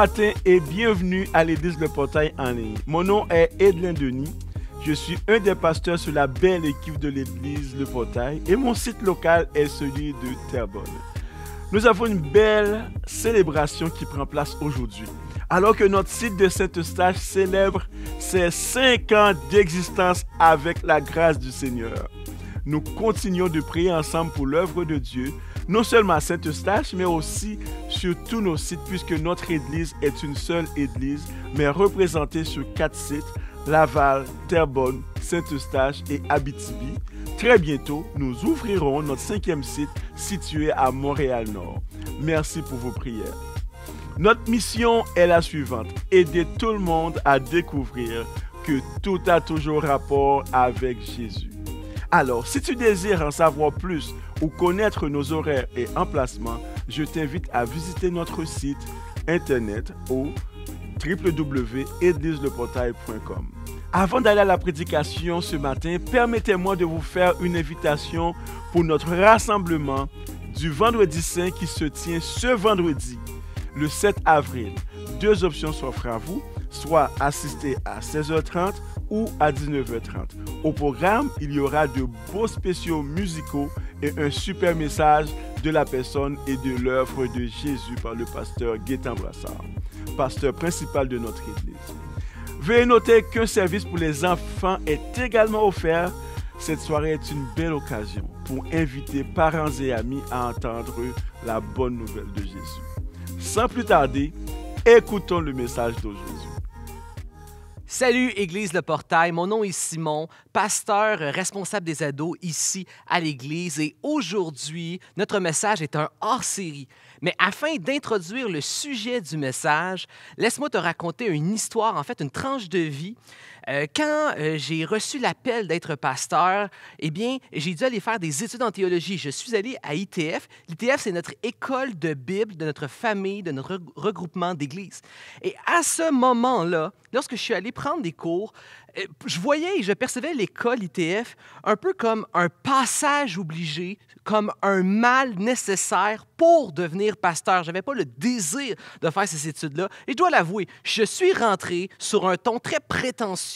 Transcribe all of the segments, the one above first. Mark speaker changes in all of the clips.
Speaker 1: matin et bienvenue à l'église Le Portail en ligne. Mon nom est Edlin Denis. Je suis un des pasteurs sur la belle équipe de l'église Le Portail et mon site local est celui de Terrebonne. Nous avons une belle célébration qui prend place aujourd'hui. Alors que notre site de saint stage célèbre ses cinq ans d'existence avec la grâce du Seigneur, nous continuons de prier ensemble pour l'œuvre de Dieu non seulement à Saint-Eustache, mais aussi sur tous nos sites, puisque notre église est une seule église, mais représentée sur quatre sites, Laval, Terrebonne, Saint-Eustache et Abitibi. Très bientôt, nous ouvrirons notre cinquième site situé à Montréal-Nord. Merci pour vos prières. Notre mission est la suivante, aider tout le monde à découvrir que tout a toujours rapport avec Jésus. Alors, si tu désires en savoir plus ou connaître nos horaires et emplacements, je t'invite à visiter notre site internet au www.edisleportail.com. Avant d'aller à la prédication ce matin, permettez-moi de vous faire une invitation pour notre rassemblement du vendredi saint qui se tient ce vendredi, le 7 avril. Deux options s'offrent à vous, soit assister à 16h30 ou à 19h30. Au programme, il y aura de beaux spéciaux musicaux et un super message de la personne et de l'œuvre de Jésus par le pasteur Gaétan Brassard, pasteur principal de notre Église. Veuillez noter qu'un service pour les enfants est également offert. Cette soirée est une belle occasion pour inviter parents et amis à entendre la bonne nouvelle de Jésus. Sans plus tarder, écoutons le message d'aujourd'hui. Salut Église Le Portail,
Speaker 2: mon nom est Simon, pasteur responsable des ados ici à l'Église et aujourd'hui, notre message est un hors-série. Mais afin d'introduire le sujet du message, laisse-moi te raconter une histoire, en fait une tranche de vie euh, quand euh, j'ai reçu l'appel d'être pasteur, eh bien, j'ai dû aller faire des études en théologie. Je suis allé à ITF. L'ITF, c'est notre école de Bible, de notre famille, de notre regroupement d'église. Et à ce moment-là, lorsque je suis allé prendre des cours, euh, je voyais et je percevais l'école ITF un peu comme un passage obligé, comme un mal nécessaire pour devenir pasteur. Je n'avais pas le désir de faire ces études-là. Et je dois l'avouer, je suis rentré sur un ton très prétentieux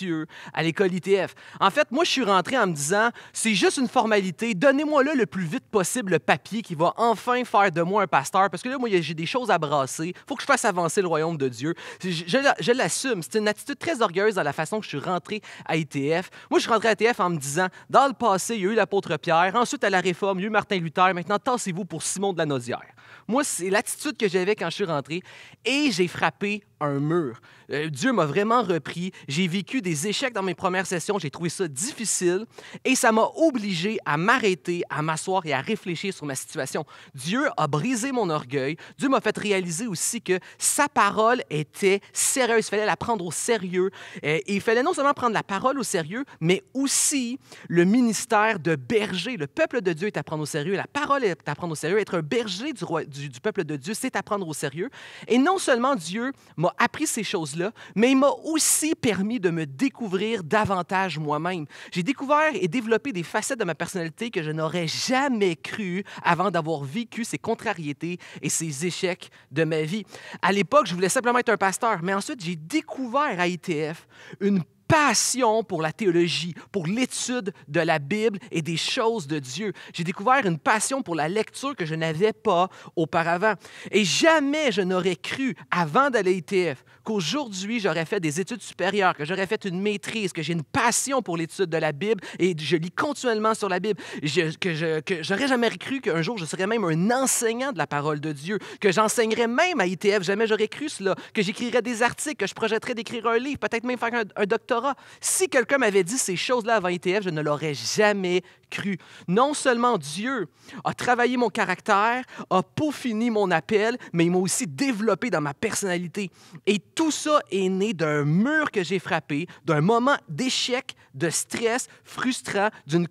Speaker 2: à l'école ITF. En fait, moi, je suis rentré en me disant, c'est juste une formalité, donnez-moi là le plus vite possible le papier qui va enfin faire de moi un pasteur, parce que là, moi, j'ai des choses à brasser, faut que je fasse avancer le royaume de Dieu. Je, l'assume, c'est une attitude très orgueilleuse dans la façon que je suis rentré à ITF. Moi, je suis rentré à ITF en me disant, dans le passé, il y a eu l'apôtre Pierre, ensuite à la Réforme, il y a eu Martin Luther, maintenant, tassez-vous pour Simon de la Naudière. Moi, c'est l'attitude que j'avais quand je suis rentré et j'ai frappé un mur. Euh, Dieu m'a vraiment repris. J'ai vécu des échecs dans mes premières sessions. J'ai trouvé ça difficile et ça m'a obligé à m'arrêter, à m'asseoir et à réfléchir sur ma situation. Dieu a brisé mon orgueil. Dieu m'a fait réaliser aussi que sa parole était sérieuse. Il fallait la prendre au sérieux. Euh, il fallait non seulement prendre la parole au sérieux, mais aussi le ministère de berger. Le peuple de Dieu est à prendre au sérieux. La parole est à prendre au sérieux. Être un berger du, du, du peuple de Dieu, c'est à prendre au sérieux. Et non seulement Dieu m'a appris ces choses-là, mais il m'a aussi permis de me découvrir davantage moi-même. J'ai découvert et développé des facettes de ma personnalité que je n'aurais jamais cru avant d'avoir vécu ces contrariétés et ces échecs de ma vie. À l'époque, je voulais simplement être un pasteur, mais ensuite, j'ai découvert à ITF une passion pour la théologie, pour l'étude de la Bible et des choses de Dieu. J'ai découvert une passion pour la lecture que je n'avais pas auparavant. Et jamais je n'aurais cru, avant d'aller à l'ITF, qu'aujourd'hui j'aurais fait des études supérieures, que j'aurais fait une maîtrise, que j'ai une passion pour l'étude de la Bible et je lis continuellement sur la Bible, je, que j'aurais jamais cru qu'un jour je serais même un enseignant de la parole de Dieu, que j'enseignerais même à ITF, jamais j'aurais cru cela, que j'écrirais des articles, que je projetterais d'écrire un livre, peut-être même faire un, un doctorat si quelqu'un m'avait dit ces choses-là avant ITF, je ne l'aurais jamais cru. Non seulement Dieu a travaillé mon caractère, a peaufiné mon appel, mais il m'a aussi développé dans ma personnalité. Et tout ça est né d'un mur que j'ai frappé, d'un moment d'échec, de stress frustrant, d'une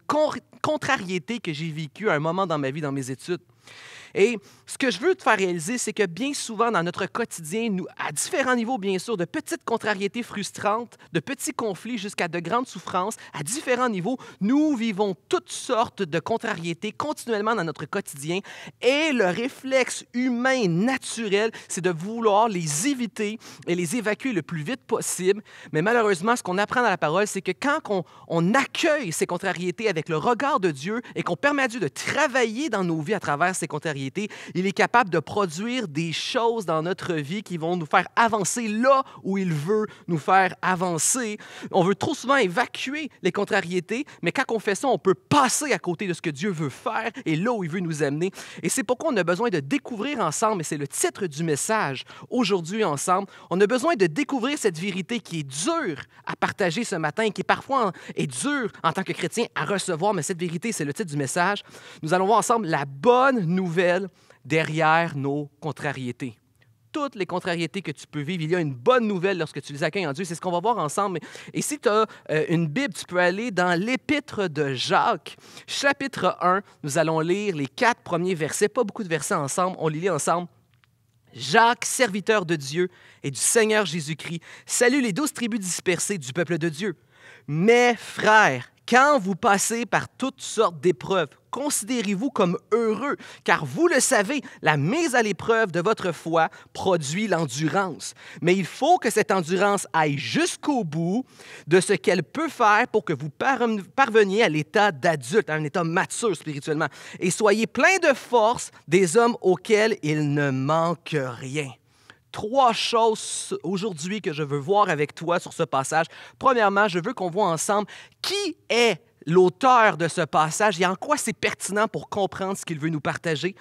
Speaker 2: contrariété que j'ai vécue à un moment dans ma vie, dans mes études. Et ce que je veux te faire réaliser, c'est que bien souvent dans notre quotidien, nous, à différents niveaux bien sûr, de petites contrariétés frustrantes, de petits conflits jusqu'à de grandes souffrances, à différents niveaux, nous vivons toutes sortes de contrariétés continuellement dans notre quotidien. Et le réflexe humain naturel, c'est de vouloir les éviter et les évacuer le plus vite possible. Mais malheureusement, ce qu'on apprend dans la parole, c'est que quand on, on accueille ces contrariétés avec le regard de Dieu et qu'on permet à Dieu de travailler dans nos vies à travers ces contrariétés, il est capable de produire des choses dans notre vie qui vont nous faire avancer là où il veut nous faire avancer. On veut trop souvent évacuer les contrariétés, mais quand on fait ça, on peut passer à côté de ce que Dieu veut faire et là où il veut nous amener. Et c'est pourquoi on a besoin de découvrir ensemble, et c'est le titre du message aujourd'hui ensemble, on a besoin de découvrir cette vérité qui est dure à partager ce matin et qui parfois est dure en tant que chrétien à recevoir, mais cette vérité, c'est le titre du message. Nous allons voir ensemble la bonne nouvelle derrière nos contrariétés. Toutes les contrariétés que tu peux vivre, il y a une bonne nouvelle lorsque tu les accueilles en Dieu. C'est ce qu'on va voir ensemble. Et si tu as euh, une Bible, tu peux aller dans l'Épître de Jacques, chapitre 1. Nous allons lire les quatre premiers versets, pas beaucoup de versets ensemble, on les lit ensemble. Jacques, serviteur de Dieu et du Seigneur Jésus-Christ, salue les douze tribus dispersées du peuple de Dieu. Mes frères quand vous passez par toutes sortes d'épreuves, considérez-vous comme heureux, car vous le savez, la mise à l'épreuve de votre foi produit l'endurance. Mais il faut que cette endurance aille jusqu'au bout de ce qu'elle peut faire pour que vous parveniez à l'état d'adulte, à un état mature spirituellement, et soyez plein de force des hommes auxquels il ne manque rien trois choses aujourd'hui que je veux voir avec toi sur ce passage. Premièrement, je veux qu'on voit ensemble qui est l'auteur de ce passage et en quoi c'est pertinent pour comprendre ce qu'il veut nous partager.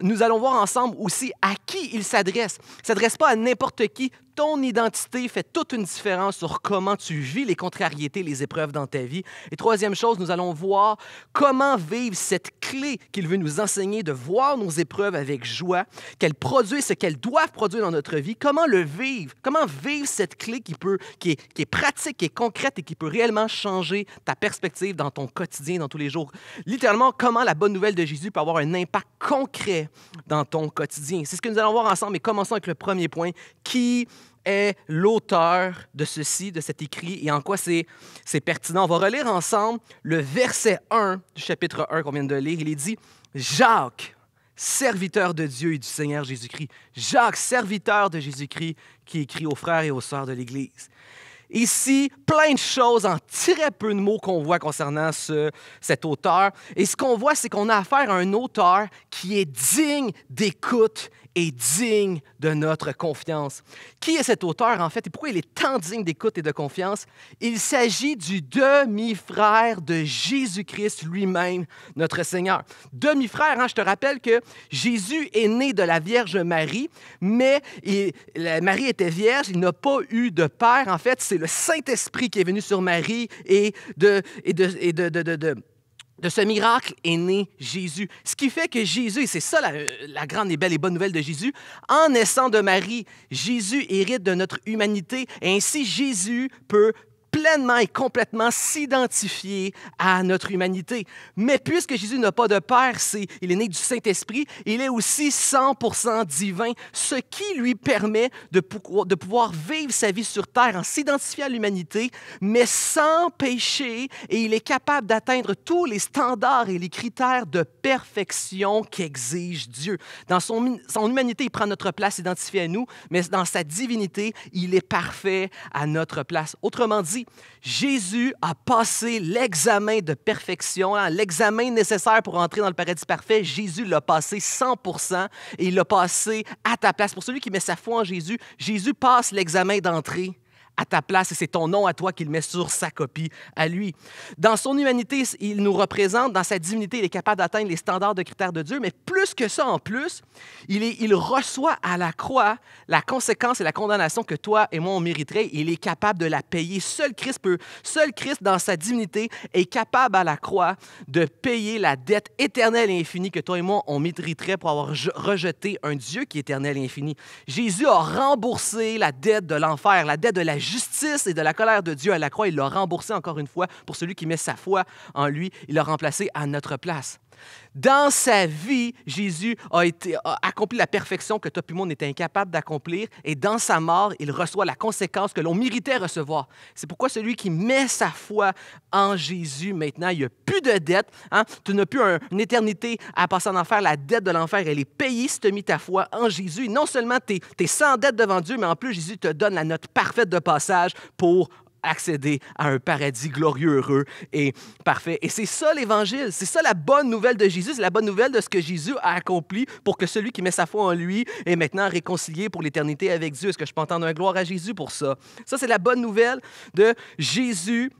Speaker 2: Nous allons voir ensemble aussi à qui il s'adresse. Il ne s'adresse pas à n'importe qui ton identité fait toute une différence sur comment tu vis les contrariétés, les épreuves dans ta vie. Et troisième chose, nous allons voir comment vivre cette clé qu'il veut nous enseigner de voir nos épreuves avec joie, qu'elles produisent ce qu'elles doivent produire dans notre vie, comment le vivre, comment vivre cette clé qui, peut, qui, est, pratique, qui est concrète et qui peut réellement changer ta perspective dans ton quotidien, dans tous les jours. Littéralement, comment la bonne nouvelle de Jésus peut avoir un impact concret dans ton quotidien. C'est ce que nous allons voir ensemble Mais commençons avec le premier point qui est l'auteur de ceci, de cet écrit, et en quoi c'est pertinent. On va relire ensemble le verset 1 du chapitre 1 qu'on vient de lire. Il est dit, Jacques, serviteur de Dieu et du Seigneur Jésus-Christ. Jacques, serviteur de Jésus-Christ, qui écrit aux frères et aux sœurs de l'Église. Ici, plein de choses en très peu de mots qu'on voit concernant ce, cet auteur. Et ce qu'on voit, c'est qu'on a affaire à un auteur qui est digne d'écoute est digne de notre confiance. Qui est cet auteur en fait et pourquoi il est tant digne d'écoute et de confiance? Il s'agit du demi-frère de Jésus-Christ lui-même, notre Seigneur. Demi-frère, hein, je te rappelle que Jésus est né de la Vierge Marie, mais Marie était vierge, il n'a pas eu de père. En fait, c'est le Saint-Esprit qui est venu sur Marie et de... Et de, de de ce miracle est né Jésus. Ce qui fait que Jésus, et c'est ça la, grande et belle et bonne nouvelle de Jésus, en naissant de Marie, Jésus hérite de notre humanité. Et ainsi, Jésus peut pleinement et complètement s'identifier à notre humanité. Mais puisque Jésus n'a pas de Père, c'est, il est né du Saint-Esprit, il est aussi 100% divin, ce qui lui permet de, de pouvoir vivre sa vie sur terre en s'identifiant à l'humanité, mais sans péché, et il est capable d'atteindre tous les standards et les critères de perfection qu'exige Dieu. Dans son, hum-, son humanité, il prend notre place s'identifie à nous, mais dans sa divinité, il est parfait à notre place. Autrement dit, Jésus a passé l'examen de perfection, hein, l'examen nécessaire pour entrer dans le paradis parfait. Jésus l'a passé 100% et il l'a passé à ta place. Pour celui qui met sa foi en Jésus, Jésus passe l'examen d'entrée à ta place et c'est ton nom à toi qu'il met sur sa copie à lui. Dans son humanité, il nous représente, dans sa divinité, il est capable d'atteindre les standards de critères de Dieu, mais plus que ça en plus, il, est, il reçoit à la croix la conséquence et la condamnation que toi et moi on mériterait. Il est capable de la payer. Seul Christ peut, seul Christ dans sa divinité est capable à la croix de payer la dette éternelle et infinie que toi et moi on mériterait pour avoir rejeté un Dieu qui est éternel et infini. Jésus a remboursé la dette de l'enfer, la dette de la justice et de la colère de Dieu à la croix. Il l'a remboursé encore une fois pour celui qui met sa foi en lui. Il l'a remplacé à notre place. Dans sa vie, Jésus a, accompli la perfection que tout et moi, était incapable d'accomplir. Et dans sa mort, il reçoit la conséquence que l'on méritait recevoir. C'est pourquoi celui qui met sa foi en Jésus, maintenant, il n'y a plus de dette. Hein. Tu n'as plus une éternité à passer en enfer. La dette de l'enfer, elle est payée si tu as mis ta foi en Jésus. non seulement tu es, es, sans dette devant Dieu, mais en plus, Jésus te donne la note parfaite de passage pour accéder à un paradis glorieux, heureux et parfait. Et c'est ça l'Évangile, c'est ça la bonne nouvelle de Jésus, c'est la bonne nouvelle de ce que Jésus a accompli pour que celui qui met sa foi en lui est maintenant réconcilié pour l'éternité avec Dieu. Est-ce que je peux entendre un gloire à Jésus pour ça? Ça, c'est la bonne nouvelle de Jésus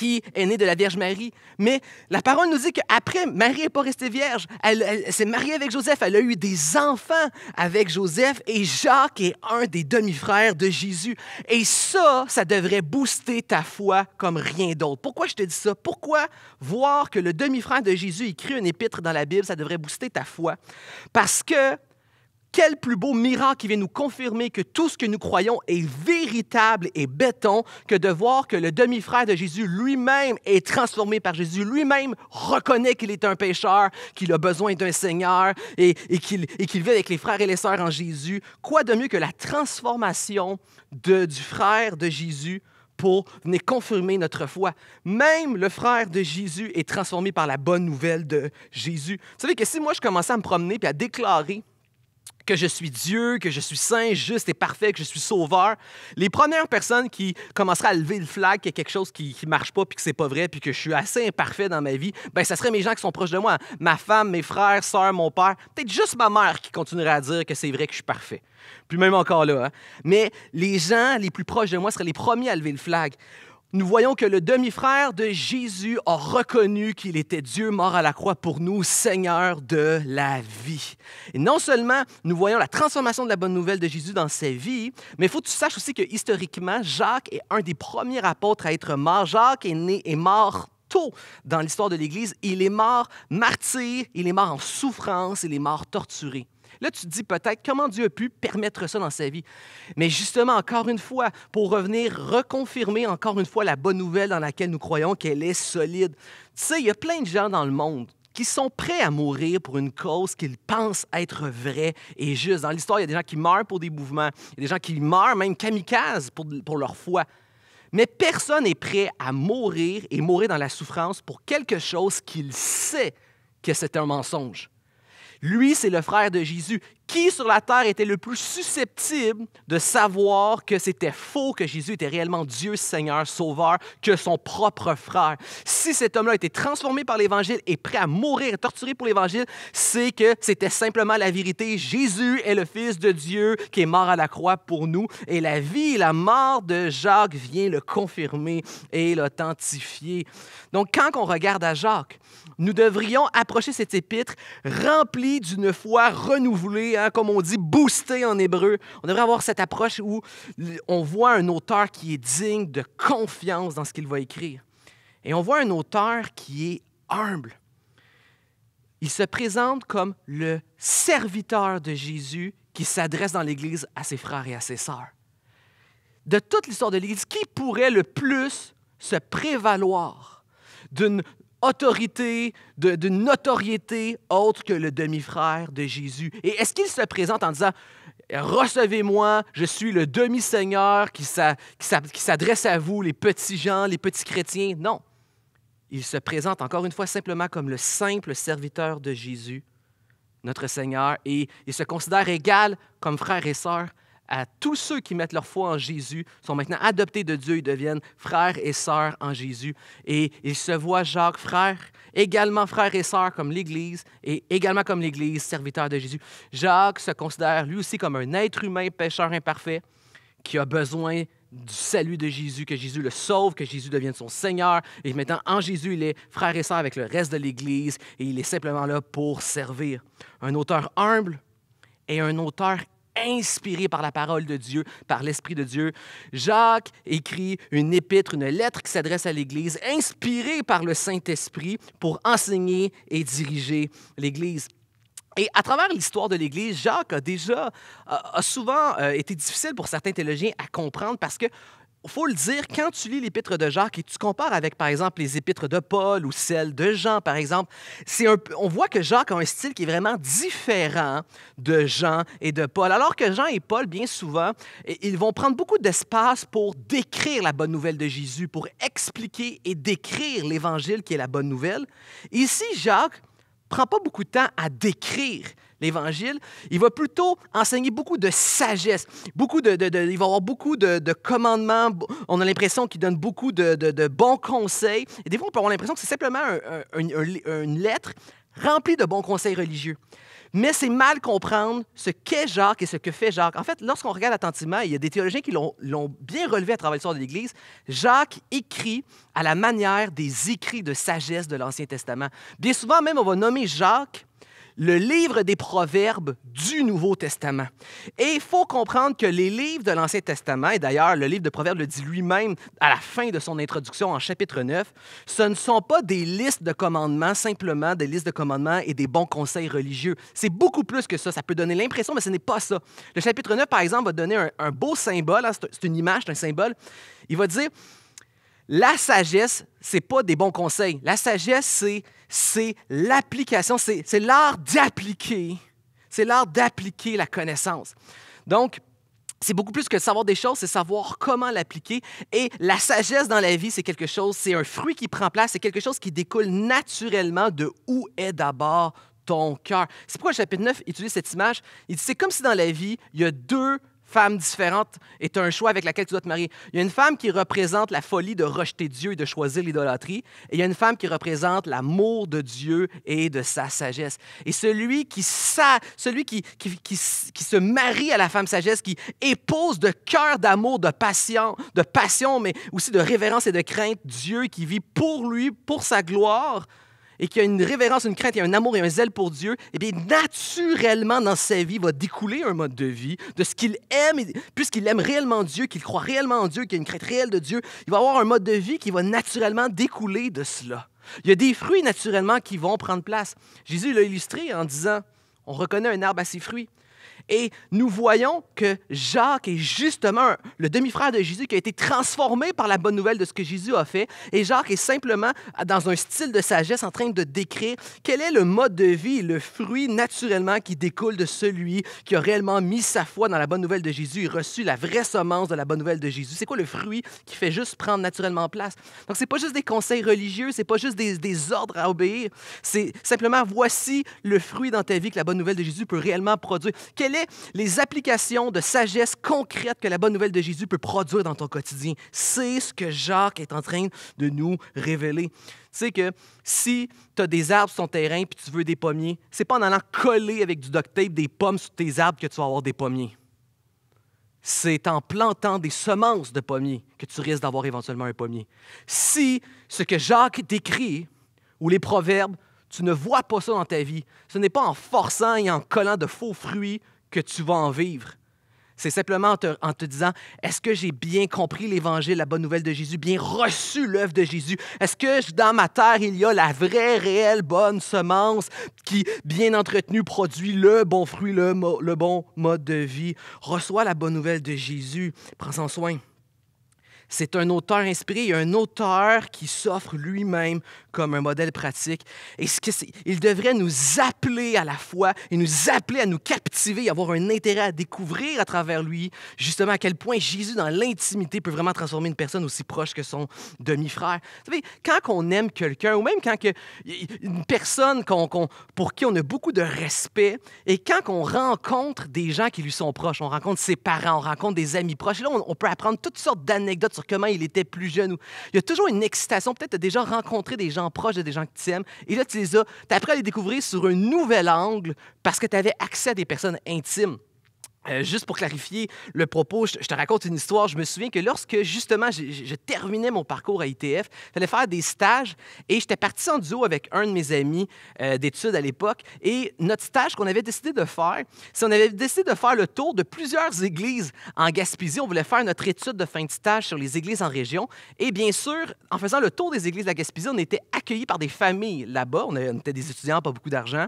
Speaker 2: qui est née de la Vierge Marie. Mais la parole nous dit qu'après, Marie n'est pas restée vierge. Elle, elle s'est mariée avec Joseph. Elle a eu des enfants avec Joseph et Jacques est un des demi-frères de Jésus. Et ça, ça devrait booster ta foi comme rien d'autre. Pourquoi je te dis ça? Pourquoi voir que le demi-frère de Jésus écrit une épître dans la Bible, ça devrait booster ta foi? Parce que quel plus beau miracle qui vient nous confirmer que tout ce que nous croyons est véritable et béton que de voir que le demi-frère de Jésus lui-même est transformé par Jésus, lui-même reconnaît qu'il est un pécheur, qu'il a besoin d'un Seigneur et, et qu'il vit avec les frères et les sœurs en Jésus. Quoi de mieux que la transformation de, du frère de Jésus pour venir confirmer notre foi. Même le frère de Jésus est transformé par la bonne nouvelle de Jésus. Vous savez que si moi je commençais à me promener et à déclarer que je suis Dieu, que je suis saint, juste et parfait, que je suis sauveur. Les premières personnes qui commenceraient à lever le flag qu'il y a quelque chose qui ne marche pas, puis que c'est pas vrai, puis que je suis assez imparfait dans ma vie, ben ça serait mes gens qui sont proches de moi, ma femme, mes frères, soeurs, mon père, peut-être juste ma mère qui continuerait à dire que c'est vrai que je suis parfait. Puis même encore là. Hein. Mais les gens les plus proches de moi seraient les premiers à lever le flag nous voyons que le demi-frère de Jésus a reconnu qu'il était Dieu mort à la croix pour nous, Seigneur de la vie. Et non seulement nous voyons la transformation de la bonne nouvelle de Jésus dans sa vie, mais il faut que tu saches aussi que historiquement, Jacques est un des premiers apôtres à être mort. Jacques est né et mort tôt dans l'histoire de l'Église. Il est mort martyr, il est mort en souffrance, il est mort torturé. Là, tu te dis peut-être comment Dieu a pu permettre ça dans sa vie. Mais justement, encore une fois, pour revenir reconfirmer encore une fois la bonne nouvelle dans laquelle nous croyons qu'elle est solide. Tu sais, il y a plein de gens dans le monde qui sont prêts à mourir pour une cause qu'ils pensent être vraie et juste. Dans l'histoire, il y a des gens qui meurent pour des mouvements, il y a des gens qui meurent même kamikazes pour, pour leur foi. Mais personne n'est prêt à mourir et mourir dans la souffrance pour quelque chose qu'il sait que c'est un mensonge. Lui, c'est le frère de Jésus qui sur la terre était le plus susceptible de savoir que c'était faux, que Jésus était réellement Dieu, Seigneur, Sauveur, que son propre frère? Si cet homme-là était transformé par l'Évangile et prêt à mourir, et torturer pour l'Évangile, c'est que c'était simplement la vérité. Jésus est le Fils de Dieu qui est mort à la croix pour nous. Et la vie et la mort de Jacques vient le confirmer et l'authentifier. Donc, quand on regarde à Jacques, nous devrions approcher cet épître rempli d'une foi renouvelée Hein, comme on dit, booster » en hébreu. On devrait avoir cette approche où on voit un auteur qui est digne de confiance dans ce qu'il va écrire. Et on voit un auteur qui est humble. Il se présente comme le serviteur de Jésus qui s'adresse dans l'Église à ses frères et à ses sœurs. De toute l'histoire de l'Église, qui pourrait le plus se prévaloir d'une autorité, de, notoriété autre que le demi-frère de Jésus? Et est-ce qu'il se présente en disant, recevez-moi, je suis le demi-seigneur qui s'adresse à vous, les petits gens, les petits chrétiens? Non. Il se présente encore une fois simplement comme le simple serviteur de Jésus, notre Seigneur, et il se considère égal comme frère et sœur à tous ceux qui mettent leur foi en Jésus, sont maintenant adoptés de Dieu, ils deviennent frères et sœurs en Jésus. Et ils se voient, Jacques, frère, également frère et sœur comme l'Église, et également comme l'Église, serviteur de Jésus. Jacques se considère lui aussi comme un être humain pécheur imparfait qui a besoin du salut de Jésus, que Jésus le sauve, que Jésus devienne son Seigneur. Et maintenant, en Jésus, il est frère et sœur avec le reste de l'Église et il est simplement là pour servir. Un auteur humble et un auteur inspiré par la parole de Dieu, par l'Esprit de Dieu. Jacques écrit une épître, une lettre qui s'adresse à l'Église, inspirée par le Saint-Esprit pour enseigner et diriger l'Église. Et à travers l'histoire de l'Église, Jacques a déjà euh, a souvent euh, été difficile pour certains théologiens à comprendre parce que faut le dire, quand tu lis l'épître de Jacques et tu compares avec, par exemple, les épîtres de Paul ou celles de Jean, par exemple, on voit que Jacques a un style qui est vraiment différent de Jean et de Paul. Alors que Jean et Paul, bien souvent, ils vont prendre beaucoup d'espace pour décrire la bonne nouvelle de Jésus, pour expliquer et décrire l'évangile qui est la bonne nouvelle. Ici, Jacques prend pas beaucoup de temps à décrire l'Évangile, il va plutôt enseigner beaucoup de sagesse, beaucoup de, il va avoir beaucoup de, commandements. On a l'impression qu'il donne beaucoup de, bons conseils. Et des fois, on peut avoir l'impression que c'est simplement une lettre remplie de bons conseils religieux. Mais c'est mal comprendre ce qu'est Jacques et ce que fait Jacques. En fait, lorsqu'on regarde attentivement, il y a des théologiens qui l'ont bien relevé à travers l'histoire de l'Église, Jacques écrit à la manière des écrits de sagesse de l'Ancien Testament. Bien souvent, même, on va nommer Jacques le livre des Proverbes du Nouveau Testament. Et il faut comprendre que les livres de l'Ancien Testament, et d'ailleurs le livre de Proverbes le dit lui-même à la fin de son introduction en chapitre 9, ce ne sont pas des listes de commandements, simplement des listes de commandements et des bons conseils religieux. C'est beaucoup plus que ça. Ça peut donner l'impression, mais ce n'est pas ça. Le chapitre 9, par exemple, va donner un, beau symbole, hein, c'est une image, c'est un symbole. Il va dire, la sagesse, c'est pas des bons conseils. La sagesse, c'est, c'est l'application, c'est, l'art d'appliquer. C'est l'art d'appliquer la connaissance. Donc, c'est beaucoup plus que savoir des choses, c'est savoir comment l'appliquer. Et la sagesse dans la vie, c'est quelque chose, c'est un fruit qui prend place, c'est quelque chose qui découle naturellement de où est d'abord ton cœur. C'est pourquoi le chapitre 9 utilise cette image. Il dit, c'est comme si dans la vie, il y a deux Femme différente est un choix avec laquelle tu dois te marier. Il y a une femme qui représente la folie de rejeter Dieu et de choisir l'idolâtrie, et il y a une femme qui représente l'amour de Dieu et de sa sagesse. Et celui qui, sa, celui qui, qui, se marie à la femme sagesse, qui épouse de cœur d'amour, de passion, de passion, mais aussi de révérence et de crainte Dieu, qui vit pour lui, pour sa gloire, et qui a une révérence, une crainte et un amour et un zèle pour Dieu, et eh bien, naturellement, dans sa vie, va découler un mode de vie de ce qu'il aime, puisqu'il aime réellement Dieu, qu'il croit réellement en Dieu, qu'il a une crainte réelle de Dieu, il va avoir un mode de vie qui va naturellement découler de cela. Il y a des fruits naturellement qui vont prendre place. Jésus l'a illustré en disant, on reconnaît un arbre à ses fruits. Et nous voyons que Jacques est justement le demi-frère de Jésus qui a été transformé par la bonne nouvelle de ce que Jésus a fait. Et Jacques est simplement dans un style de sagesse en train de décrire quel est le mode de vie, le fruit naturellement qui découle de celui qui a réellement mis sa foi dans la bonne nouvelle de Jésus et reçu la vraie semence de la bonne nouvelle de Jésus. C'est quoi le fruit qui fait juste prendre naturellement place? Donc, c'est pas juste des conseils religieux, c'est pas juste des, des ordres à obéir. C'est simplement voici le fruit dans ta vie que la bonne nouvelle de Jésus peut réellement produire. Quel est les applications de sagesse concrète que la bonne nouvelle de Jésus peut produire dans ton quotidien. C'est ce que Jacques est en train de nous révéler. Tu sais que si tu as des arbres sur ton terrain puis tu veux des pommiers, c'est pas en allant coller avec du duct tape des pommes sur tes arbres que tu vas avoir des pommiers. C'est en plantant des semences de pommiers que tu risques d'avoir éventuellement un pommier. Si ce que Jacques décrit ou les proverbes tu ne vois pas ça dans ta vie. Ce n'est pas en forçant et en collant de faux fruits que tu vas en vivre. C'est simplement en te, disant, est-ce que j'ai bien compris l'Évangile, la bonne nouvelle de Jésus, bien reçu l'œuvre de Jésus? Est-ce que dans ma terre, il y a la vraie, réelle, bonne semence qui, bien entretenue, produit le bon fruit, le, le bon mode de vie? Reçois la bonne nouvelle de Jésus, prends-en soin. C'est un auteur inspiré, un auteur qui s'offre lui-même comme un modèle pratique. Et ce que il devrait nous appeler à la foi et nous appeler à nous captiver, avoir un intérêt à découvrir à travers lui, justement à quel point Jésus, dans l'intimité, peut vraiment transformer une personne aussi proche que son demi-frère. Vous savez, quand on aime quelqu'un, ou même quand que, une personne pour qui on a beaucoup de respect, et quand on rencontre des gens qui lui sont proches, on rencontre ses parents, on rencontre des amis proches, là, on peut apprendre toutes sortes d'anecdotes comment il était plus jeune. Il y a toujours une excitation. Peut-être tu as déjà rencontré des gens proches de des gens que tu aimes. Et là, tu les as. Tu appris à les découvrir sur un nouvel angle parce que tu avais accès à des personnes intimes. Euh, juste pour clarifier le propos, je, te raconte une histoire. Je me souviens que lorsque justement je, terminais mon parcours à ITF, fallait faire des stages et j'étais parti en duo avec un de mes amis euh, d'études à l'époque. Et notre stage qu'on avait décidé de faire, c'est on avait décidé de faire le tour de plusieurs églises en Gaspésie. On voulait faire notre étude de fin de stage sur les églises en région. Et bien sûr, en faisant le tour des églises de la Gaspésie, on était accueillis par des familles là-bas. on était des étudiants, pas beaucoup d'argent.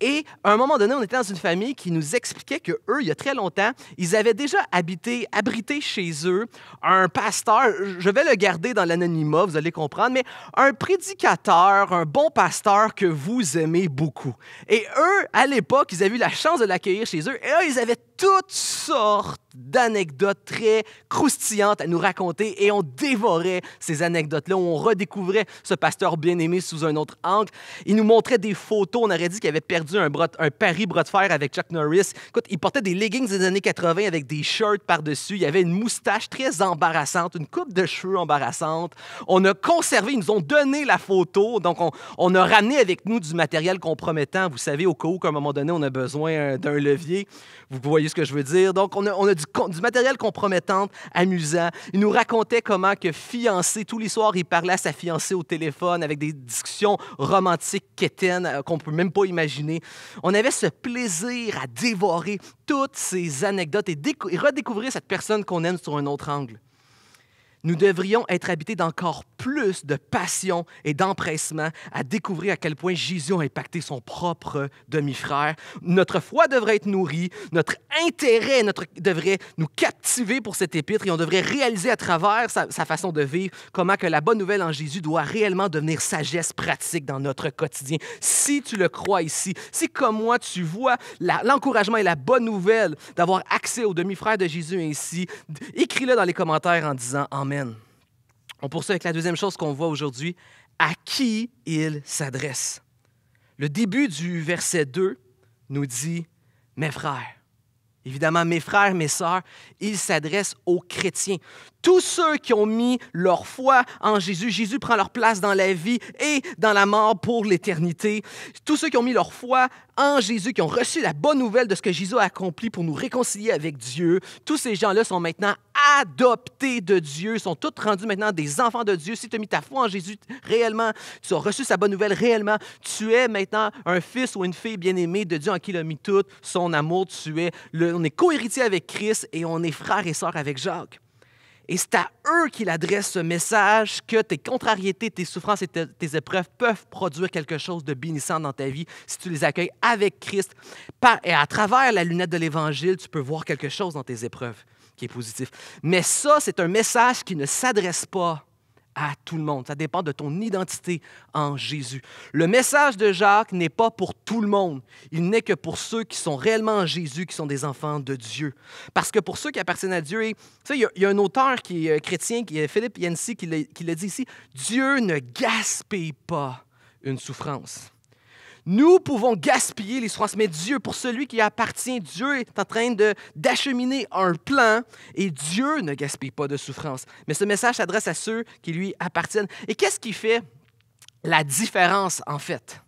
Speaker 2: Et à un moment donné, on était dans une famille qui nous expliquait que eux, il y a très longtemps, ils avaient déjà habité, abrité chez eux un pasteur, je vais le garder dans l'anonymat, vous allez comprendre, mais un prédicateur, un bon pasteur que vous aimez beaucoup. Et eux, à l'époque, ils avaient eu la chance de l'accueillir chez eux. Et ils avaient toutes sortes d'anecdotes très croustillantes à nous raconter et on dévorait ces anecdotes-là. On redécouvrait ce pasteur bien-aimé sous un autre angle. Il nous montrait des photos. On aurait dit qu'il avait perdu un, Paris un pari bras de fer avec Chuck Norris. Écoute, il portait des leggings des années 80 avec des shirts par-dessus. Il avait une moustache très embarrassante, une coupe de cheveux embarrassante. On a conservé, ils nous ont donné la photo. Donc, on, on a ramené avec nous du matériel compromettant. Vous savez, au cas où, qu'à un moment donné, on a besoin euh, d'un levier. Vous voyez ce que je veux dire? Donc, on a, du, matériel compromettant, amusant. Il nous racontait comment que fiancé, tous les soirs, il parlait à sa fiancée au téléphone avec des discussions romantiques quétaines euh, qu'on peut même pas imaginer. On avait ce plaisir à dévorer toutes ces anecdotes et, et redécouvrir cette personne qu'on aime sur un autre angle nous devrions être habités d'encore plus de passion et d'empressement à découvrir à quel point Jésus a impacté son propre demi-frère. Notre foi devrait être nourrie, notre intérêt devrait nous captiver pour cette épître et on devrait réaliser à travers sa, façon de vivre comment que la bonne nouvelle en Jésus doit réellement devenir sagesse pratique dans notre quotidien. Si tu le crois ici, si comme moi tu vois l'encouragement et la bonne nouvelle d'avoir accès au demi-frère de Jésus ainsi, écris-le dans les commentaires en disant en Amen. On poursuit avec la deuxième chose qu'on voit aujourd'hui, à qui il s'adresse. Le début du verset 2 nous dit, mes frères. Évidemment, mes frères, mes sœurs, il s'adresse aux chrétiens. Tous ceux qui ont mis leur foi en Jésus, Jésus prend leur place dans la vie et dans la mort pour l'éternité. Tous ceux qui ont mis leur foi en Jésus, qui ont reçu la bonne nouvelle de ce que Jésus a accompli pour nous réconcilier avec Dieu, tous ces gens-là sont maintenant adoptés de Dieu, sont tous rendus maintenant des enfants de Dieu. Si tu as mis ta foi en Jésus réellement, tu as reçu sa bonne nouvelle réellement, tu es maintenant un fils ou une fille bien-aimée de Dieu en qui il a mis tout son amour. Tu es, on est co-héritier avec Christ et on est frère et sœur avec Jacques. Et c'est à eux qu'il adresse ce message que tes contrariétés, tes souffrances et tes, épreuves peuvent produire quelque chose de bénissant dans ta vie si tu les accueilles avec Christ. Et à travers la lunette de l'Évangile, tu peux voir quelque chose dans tes épreuves qui est positif. Mais ça, c'est un message qui ne s'adresse pas à tout le monde. Ça dépend de ton identité en Jésus. Le message de Jacques n'est pas pour tout le monde. Il n'est que pour ceux qui sont réellement en Jésus, qui sont des enfants de Dieu. Parce que pour ceux qui appartiennent à Dieu, il y, a un auteur qui est euh, chrétien, qui est Philippe Yancy, qui l'a dit ici, Dieu ne gaspille pas une souffrance. Nous pouvons gaspiller les souffrances, mais Dieu, pour celui qui appartient, Dieu est en train d'acheminer un plan et Dieu ne gaspille pas de souffrance. Mais ce message s'adresse à ceux qui lui appartiennent. Et qu'est-ce qui fait la différence, en fait?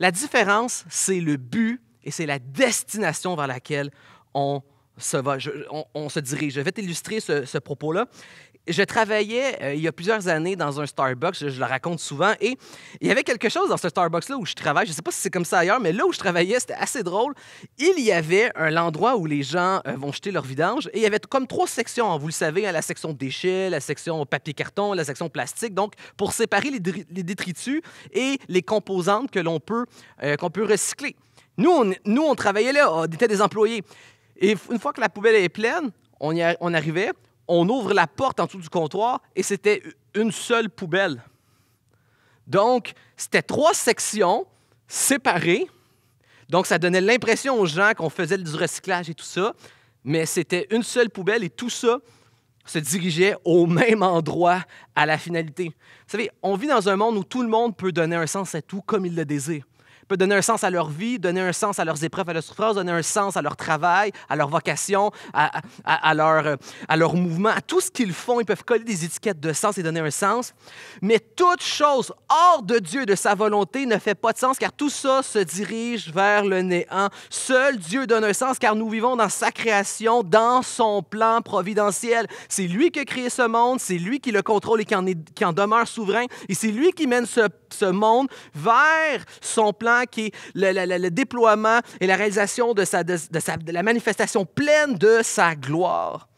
Speaker 2: La différence, c'est le but et c'est la destination vers laquelle on se, on, se dirige. Je vais t'illustrer ce propos-là je travaillais euh, il y a plusieurs années dans un Starbucks, je, le raconte souvent, et il y avait quelque chose dans ce Starbucks-là où je travaille. Je ne sais pas si c'est comme ça ailleurs, mais là où je travaillais, c'était assez drôle. Il y avait un endroit où les gens euh, vont jeter leur vidange, et il y avait comme trois sections, hein, vous le savez, hein, la section déchets, la section papier-carton, la section plastique. Donc, pour séparer les, détritus et les composantes que l'on peut, euh, qu'on peut recycler. Nous on, nous, on travaillait là, on était des employés. Et une fois que la poubelle est pleine, on, y on arrivait, on ouvre la porte en dessous du comptoir et c'était une seule poubelle. Donc, c'était trois sections séparées. Donc, ça donnait l'impression aux gens qu'on faisait du recyclage et tout ça, mais c'était une seule poubelle et tout ça se dirigeait au même endroit à la finalité. Vous savez, on vit dans un monde où tout le monde peut donner un sens à tout comme il le désire peut donner un sens à leur vie, donner un sens à leurs épreuves, à leurs souffrances, donner un sens à leur travail, à leur vocation, à, leur, euh, à leur mouvement, à tout ce qu'ils font. Ils peuvent coller des étiquettes de sens et donner un sens. Mais toute chose hors de Dieu, de sa volonté, ne fait pas de sens car tout ça se dirige vers le néant. Seul Dieu donne un sens car nous vivons dans sa création, dans son plan providentiel. C'est lui qui a créé ce monde, c'est lui qui le contrôle et qui en, qui en demeure souverain. Et c'est lui qui mène ce ce monde vers son plan qui est le, déploiement et la réalisation de, sa, de, sa, de la manifestation pleine de sa gloire.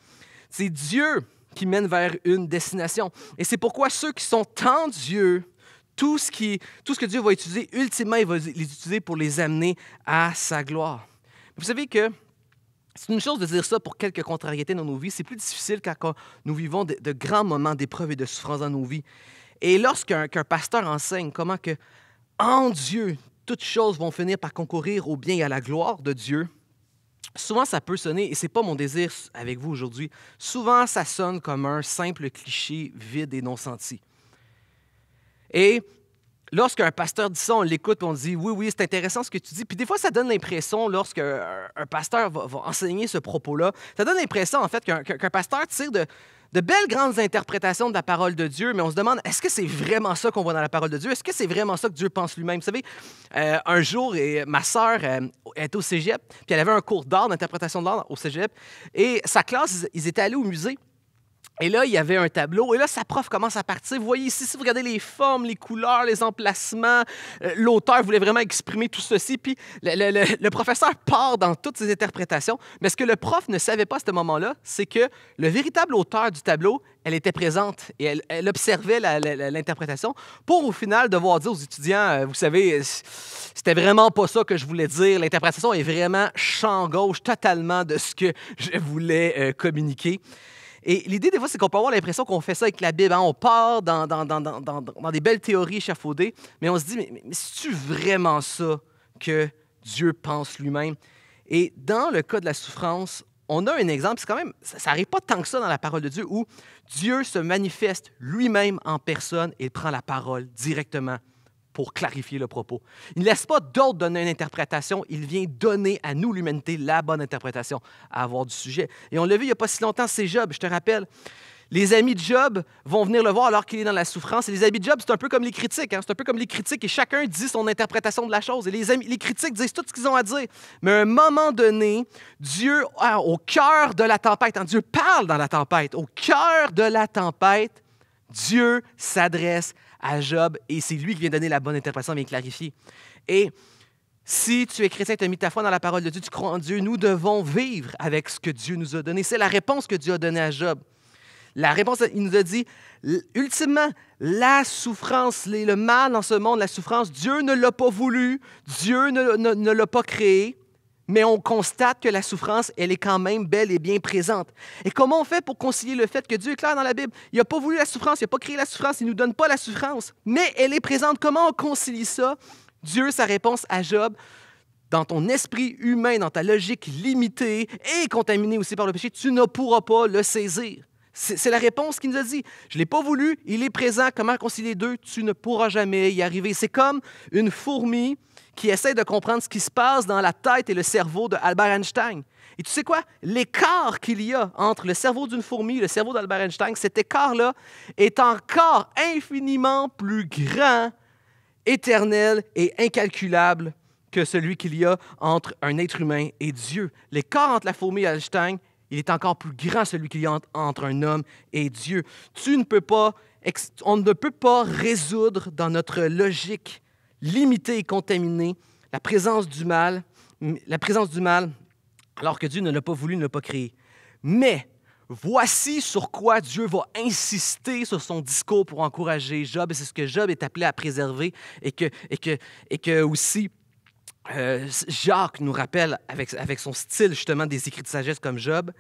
Speaker 2: C'est Dieu qui mène vers une destination. Et c'est pourquoi ceux qui sont en Dieu, tout ce, qui, tout ce que Dieu va utiliser, ultimement, il va les utiliser pour les amener à sa gloire. Vous savez que c'est une chose de dire ça pour quelques contrariétés dans nos vies. C'est plus difficile quand nous vivons de, de grands moments d'épreuve et de souffrance dans nos vies. Et lorsqu'un pasteur enseigne comment que en Dieu, toutes choses vont finir par concourir au bien et à la gloire de Dieu, souvent ça peut sonner, et ce n'est pas mon désir avec vous aujourd'hui, souvent ça sonne comme un simple cliché vide et non senti. Et lorsqu'un pasteur dit ça, on l'écoute, on dit oui, oui, c'est intéressant ce que tu dis. Puis des fois, ça donne l'impression, lorsqu'un pasteur va, enseigner ce propos-là, ça donne l'impression en fait qu'un pasteur tire de, de belles grandes interprétations de la parole de Dieu, mais on se demande, est-ce que c'est vraiment ça qu'on voit dans la parole de Dieu? Est-ce que c'est vraiment ça que Dieu pense lui-même? Vous savez, euh, un jour, ma sœur euh, est était au cégep, puis elle avait un cours d'art, d'interprétation de l'art au cégep, et sa classe, ils étaient allés au musée. Et là, il y avait un tableau. Et là, sa prof commence à partir. Vous voyez ici, si vous regardez les formes, les couleurs, les emplacements, euh, l'auteur voulait vraiment exprimer tout ceci. Puis le, professeur part dans toutes ses interprétations. Mais ce que le prof ne savait pas à ce moment-là, c'est que le véritable auteur du tableau, elle était présente et elle, observait l'interprétation pour au final devoir dire aux étudiants, euh, vous savez, c'était vraiment pas ça que je voulais dire. L'interprétation est vraiment champ gauche totalement de ce que je voulais euh, communiquer. Et l'idée, des fois, c'est qu'on peut avoir l'impression qu'on fait ça avec la Bible. Hein. On part dans, dans, dans, dans, des belles théories échafaudées, mais on se dit, mais, mais c'est-tu vraiment ça que Dieu pense lui-même? Et dans le cas de la souffrance, on a un exemple, c'est quand même, ça n'arrive pas tant que ça dans la parole de Dieu, où Dieu se manifeste lui-même en personne et prend la parole directement pour clarifier le propos. Il ne laisse pas d'autres donner une interprétation, il vient donner à nous, l'humanité, la bonne interprétation à avoir du sujet. Et on l'a vu il n'y a pas si longtemps, c'est Job, je te rappelle. Les amis de Job vont venir le voir alors qu'il est dans la souffrance. Et les amis de Job, c'est un peu comme les critiques. Hein. C'est un peu comme les critiques et chacun dit son interprétation de la chose. Et les, critiques disent tout ce qu'ils ont à dire. Mais à un moment donné, Dieu, au cœur de la tempête, hein, Dieu parle dans la tempête. Au cœur de la tempête, Dieu s'adresse à Job et c'est lui qui vient donner la bonne interprétation, vient clarifier. Et si tu es chrétien, tu as mis ta foi dans la parole de Dieu, tu crois en Dieu, nous devons vivre avec ce que Dieu nous a donné. C'est la réponse que Dieu a donnée à Job. La réponse, il nous a dit, ultimement, la souffrance, le mal en ce monde, la souffrance, Dieu ne l'a pas voulu, Dieu ne l'a pas créé mais on constate que la souffrance, elle est quand même belle et bien présente. Et comment on fait pour concilier le fait que Dieu est clair dans la Bible? Il n'a pas voulu la souffrance, il n'a pas créé la souffrance, il ne nous donne pas la souffrance, mais elle est présente. Comment on concilie ça? Dieu, sa réponse à Job, dans ton esprit humain, dans ta logique limitée et contaminée aussi par le péché, tu ne pourras pas le saisir. C'est la réponse qu'il nous a dit. Je ne l'ai pas voulu, il est présent. Comment concilier deux? Tu ne pourras jamais y arriver. C'est comme une fourmi qui essaie de comprendre ce qui se passe dans la tête et le cerveau de Albert Einstein. Et tu sais quoi? L'écart qu'il y a entre le cerveau d'une fourmi et le cerveau d'Albert Einstein, cet écart-là est encore infiniment plus grand, éternel et incalculable que celui qu'il y a entre un être humain et Dieu. L'écart entre la fourmi et Einstein, il est encore plus grand celui qu'il y a entre un homme et Dieu. Tu ne peux pas, on ne peut pas résoudre dans notre logique limiter et contaminer la présence du mal, la présence du mal alors que Dieu ne l'a pas voulu, ne l'a pas créé. Mais voici sur quoi Dieu va insister sur son discours pour encourager Job, c'est ce que Job est appelé à préserver, et que, et que, et que aussi euh, Jacques nous rappelle avec, avec son style justement des écrits de sagesse comme Job.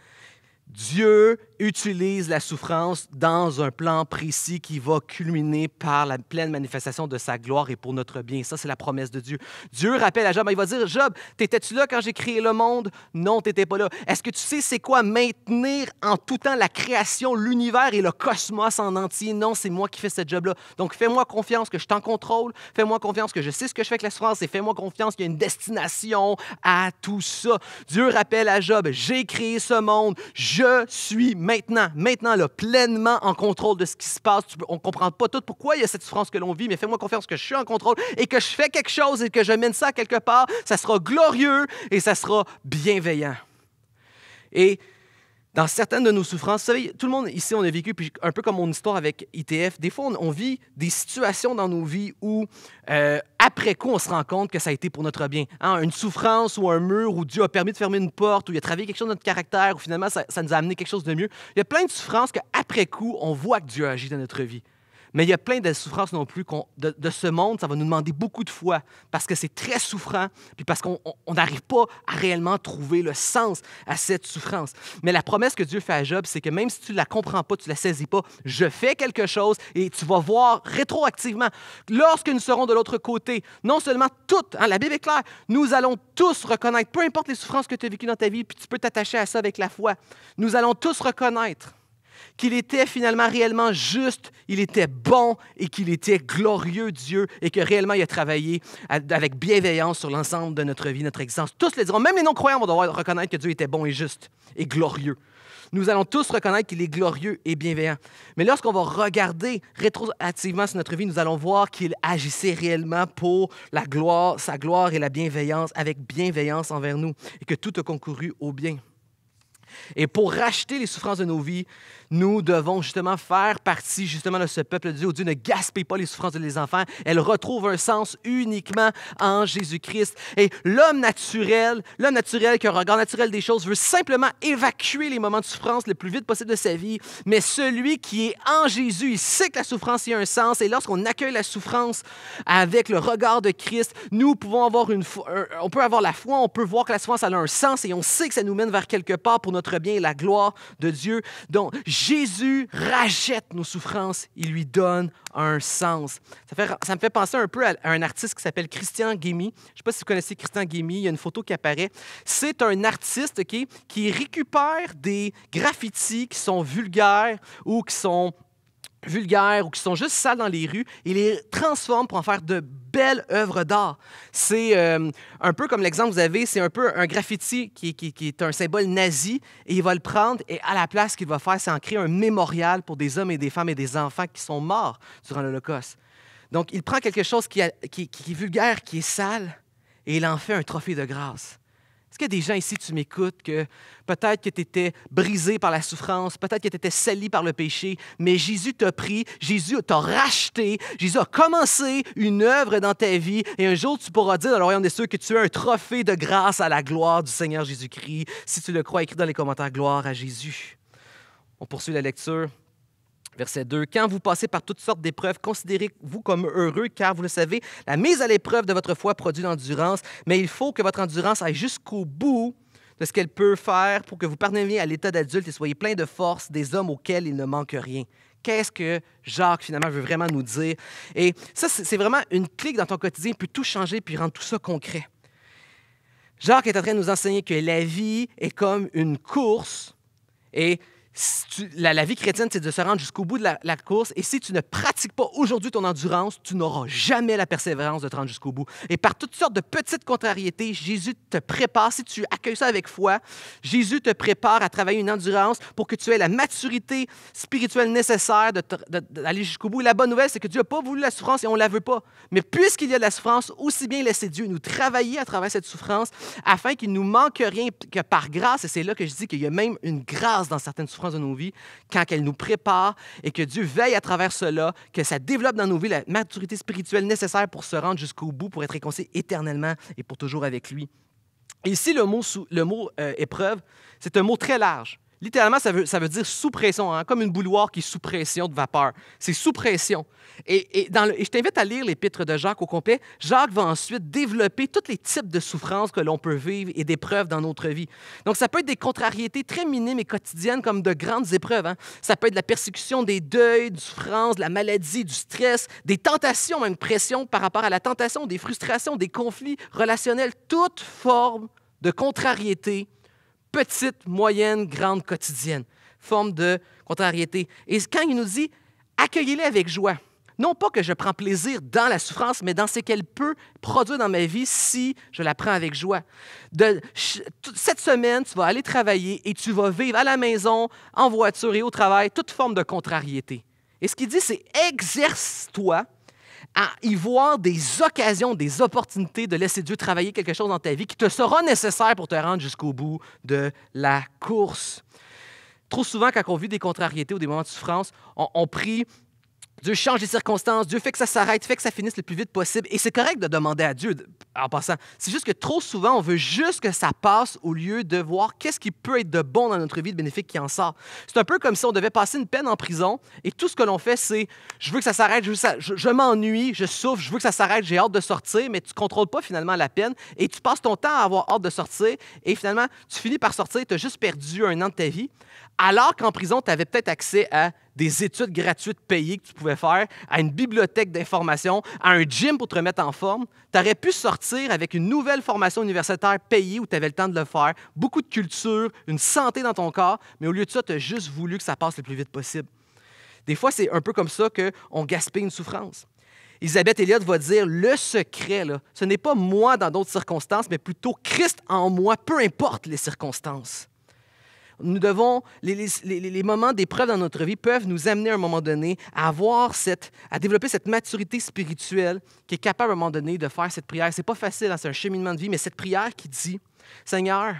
Speaker 2: Dieu utilise la souffrance dans un plan précis qui va culminer par la pleine manifestation de sa gloire et pour notre bien. Ça, c'est la promesse de Dieu. Dieu rappelle à Job, il va dire, Job, t'étais-tu là quand j'ai créé le monde? Non, t'étais pas là. Est-ce que tu sais c'est quoi maintenir en tout temps la création, l'univers et le cosmos en entier? Non, c'est moi qui fais ce job-là. Donc fais-moi confiance que je t'en contrôle, fais-moi confiance que je sais ce que je fais avec la souffrance et fais-moi confiance qu'il y a une destination à tout ça. Dieu rappelle à Job, j'ai créé ce monde je suis maintenant, maintenant là, pleinement en contrôle de ce qui se passe. on ne comprend pas tout pourquoi il y a cette souffrance que l'on vit, mais fais-moi confiance que je suis en contrôle et que je fais quelque chose et que je mène ça quelque part. Ça sera glorieux et ça sera bienveillant. Et dans certaines de nos souffrances, vous savez, tout le monde ici, on a vécu, puis un peu comme mon histoire avec ITF, des fois, on, vit des situations dans nos vies où, euh, après coup, on se rend compte que ça a été pour notre bien. Hein. Une souffrance ou un mur où Dieu a permis de fermer une porte, où il a travaillé quelque chose de notre caractère, où finalement, ça, ça nous a amené quelque chose de mieux. Il y a plein de souffrances qu'après coup, on voit que Dieu agit dans notre vie. Mais il y a plein de souffrances non plus de, ce monde, ça va nous demander beaucoup de foi, parce que c'est très souffrant, puis parce qu'on n'arrive pas à réellement trouver le sens à cette souffrance. Mais la promesse que Dieu fait à Job, c'est que même si tu ne la comprends pas, tu ne la saisis pas, je fais quelque chose et tu vas voir rétroactivement, lorsque nous serons de l'autre côté, non seulement toutes, hein, la Bible est claire, nous allons tous reconnaître, peu importe les souffrances que tu as vécues dans ta vie, puis tu peux t'attacher à ça avec la foi, nous allons tous reconnaître qu'il était finalement réellement juste, il était bon et qu'il était glorieux Dieu et que réellement il a travaillé avec bienveillance sur l'ensemble de notre vie, notre existence. Tous les diront, même les non-croyants vont devoir reconnaître que Dieu était bon et juste et glorieux. Nous allons tous reconnaître qu'il est glorieux et bienveillant. Mais lorsqu'on va regarder rétroactivement sur notre vie, nous allons voir qu'il agissait réellement pour la gloire, sa gloire et la bienveillance avec bienveillance envers nous et que tout a concouru au bien. Et pour racheter les souffrances de nos vies, nous devons justement faire partie justement de ce peuple de Dieu. Dieu ne gaspille pas les souffrances de les enfants. Elles retrouvent un sens uniquement en Jésus-Christ. Et l'homme naturel, l'homme naturel qui a un regard naturel des choses, veut simplement évacuer les moments de souffrance le plus vite possible de sa vie. Mais celui qui est en Jésus, il sait que la souffrance a un sens. Et lorsqu'on accueille la souffrance avec le regard de Christ, nous pouvons avoir une euh, on peut avoir la foi, on peut voir que la souffrance a un sens et on sait que ça nous mène vers quelque part pour notre bien et la gloire de Dieu. Donc, Jésus rachète nos souffrances, il lui donne un sens. Ça, me fait penser un peu à, un artiste qui s'appelle Christian Guémy. Je ne sais pas si vous connaissez Christian Guémy, il y a une photo qui apparaît. C'est un artiste qui récupère des graffitis qui sont vulgaires ou qui sont vulgaires ou qui sont juste sales dans les rues, il les transforme pour en faire de belles œuvres d'art. C'est euh, un peu comme l'exemple que vous avez, c'est un peu un graffiti qui, est un symbole nazi, et il va le prendre, et à la place, ce qu'il va faire, c'est en créer un mémorial pour des hommes et des femmes et des enfants qui sont morts durant l'Holocauste. Donc, il prend quelque chose qui est vulgaire, qui est sale, et il en fait un trophée de grâce. Est-ce qu'il y a des gens ici, tu m'écoutes, que peut-être que tu étais brisé par la souffrance, peut-être que tu étais sali par le péché, mais Jésus t'a pris, Jésus t'a racheté, Jésus a commencé une œuvre dans ta vie, et un jour tu pourras dire dans le royaume des cieux que tu as un trophée de grâce à la gloire du Seigneur Jésus-Christ. Si tu le crois, écris dans les commentaires gloire à Jésus. On poursuit la lecture. Verset 2, Quand vous passez par toutes sortes d'épreuves, considérez-vous comme heureux, car vous le savez, la mise à l'épreuve de votre foi produit l'endurance, mais il faut que votre endurance aille jusqu'au bout de ce qu'elle peut faire pour que vous parveniez à l'état d'adulte et soyez plein de force des hommes auxquels il ne manque rien. Qu'est-ce que Jacques, finalement, veut vraiment nous dire? Et ça, c'est vraiment une clique dans ton quotidien, puis tout changer, puis rendre tout ça concret. Jacques est en train de nous enseigner que la vie est comme une course et la, vie chrétienne, c'est de se rendre jusqu'au bout de la, course. Et si tu ne pratiques pas aujourd'hui ton endurance, tu n'auras jamais la persévérance de te rendre jusqu'au bout. Et par toutes sortes de petites contrariétés, Jésus te prépare. Si tu accueilles ça avec foi, Jésus te prépare à travailler une endurance pour que tu aies la maturité spirituelle nécessaire d'aller jusqu'au bout. la bonne nouvelle, c'est que Dieu n'a pas voulu la souffrance et on ne la veut pas. Mais puisqu'il y a de la souffrance, aussi bien laisser Dieu nous travailler à travers cette souffrance afin qu'il ne nous manque rien que par grâce. Et c'est là que je dis qu'il y a même une grâce dans certaines souffrances de nos vies, quand elle nous prépare et que Dieu veille à travers cela, que ça développe dans nos vies la maturité spirituelle nécessaire pour se rendre jusqu'au bout, pour être réconcilié éternellement et pour toujours avec lui. ici, le mot, le mot euh, épreuve, c'est un mot très large. Littéralement, ça veut, dire sous pression, hein, comme une bouilloire qui est sous pression de vapeur. C'est sous pression. Et, je t'invite à lire l'épître de Jacques au complet. Jacques va ensuite développer tous les types de souffrances que l'on peut vivre et d'épreuves dans notre vie. Donc, ça peut être des contrariétés très minimes et quotidiennes, comme de grandes épreuves. Hein. Ça peut être la persécution des deuils, du souffrance, de la maladie, du stress, des tentations, même pression par rapport à la tentation, des frustrations, des conflits relationnels, toute forme de contrariété petite, moyenne, grande, quotidienne. Forme de contrariété. Et quand il nous dit, accueillez-les avec joie. Non pas que je prends plaisir dans la souffrance, mais dans ce qu'elle peut produire dans ma vie si je la prends avec joie. cette semaine, tu vas aller travailler et tu vas vivre à la maison, en voiture et au travail, toute forme de contrariété. Et ce qu'il dit, c'est exerce-toi à y voir des occasions, des opportunités de laisser Dieu travailler quelque chose dans ta vie qui te sera nécessaire pour te rendre jusqu'au bout de la course. Trop souvent, quand on vit des contrariétés ou des moments de souffrance, on, prie Dieu change les circonstances, Dieu fait que ça s'arrête, fait que ça finisse le plus vite possible. Et c'est correct de demander à Dieu en passant. C'est juste que trop souvent, on veut juste que ça passe au lieu de voir qu'est-ce qui peut être de bon dans notre vie, de bénéfique qui en sort. C'est un peu comme si on devait passer une peine en prison et tout ce que l'on fait, c'est je veux que ça s'arrête, je, m'ennuie, je souffre, je veux que ça s'arrête, j'ai hâte de sortir, mais tu ne contrôles pas finalement la peine et tu passes ton temps à avoir hâte de sortir et finalement, tu finis par sortir, tu as juste perdu un an de ta vie, alors qu'en prison, tu avais peut-être accès à des études gratuites payées que tu pouvais faire, à une bibliothèque d'information, à un gym pour te remettre en forme. Tu aurais pu sortir avec une nouvelle formation universitaire payée où tu avais le temps de le faire, beaucoup de culture, une santé dans ton corps, mais au lieu de ça, tu as juste voulu que ça passe le plus vite possible. Des fois, c'est un peu comme ça qu'on gaspille une souffrance. Elisabeth Elliott va dire le secret, ce n'est pas moi dans d'autres circonstances, mais plutôt Christ en moi, peu importe les circonstances. Nous devons, les, moments d'épreuve dans notre vie peuvent nous amener à un moment donné à avoir cette, à développer cette maturité spirituelle qui est capable à un moment donné de faire cette prière. Ce n'est pas facile, hein, c'est un cheminement de vie, mais cette prière qui dit, Seigneur,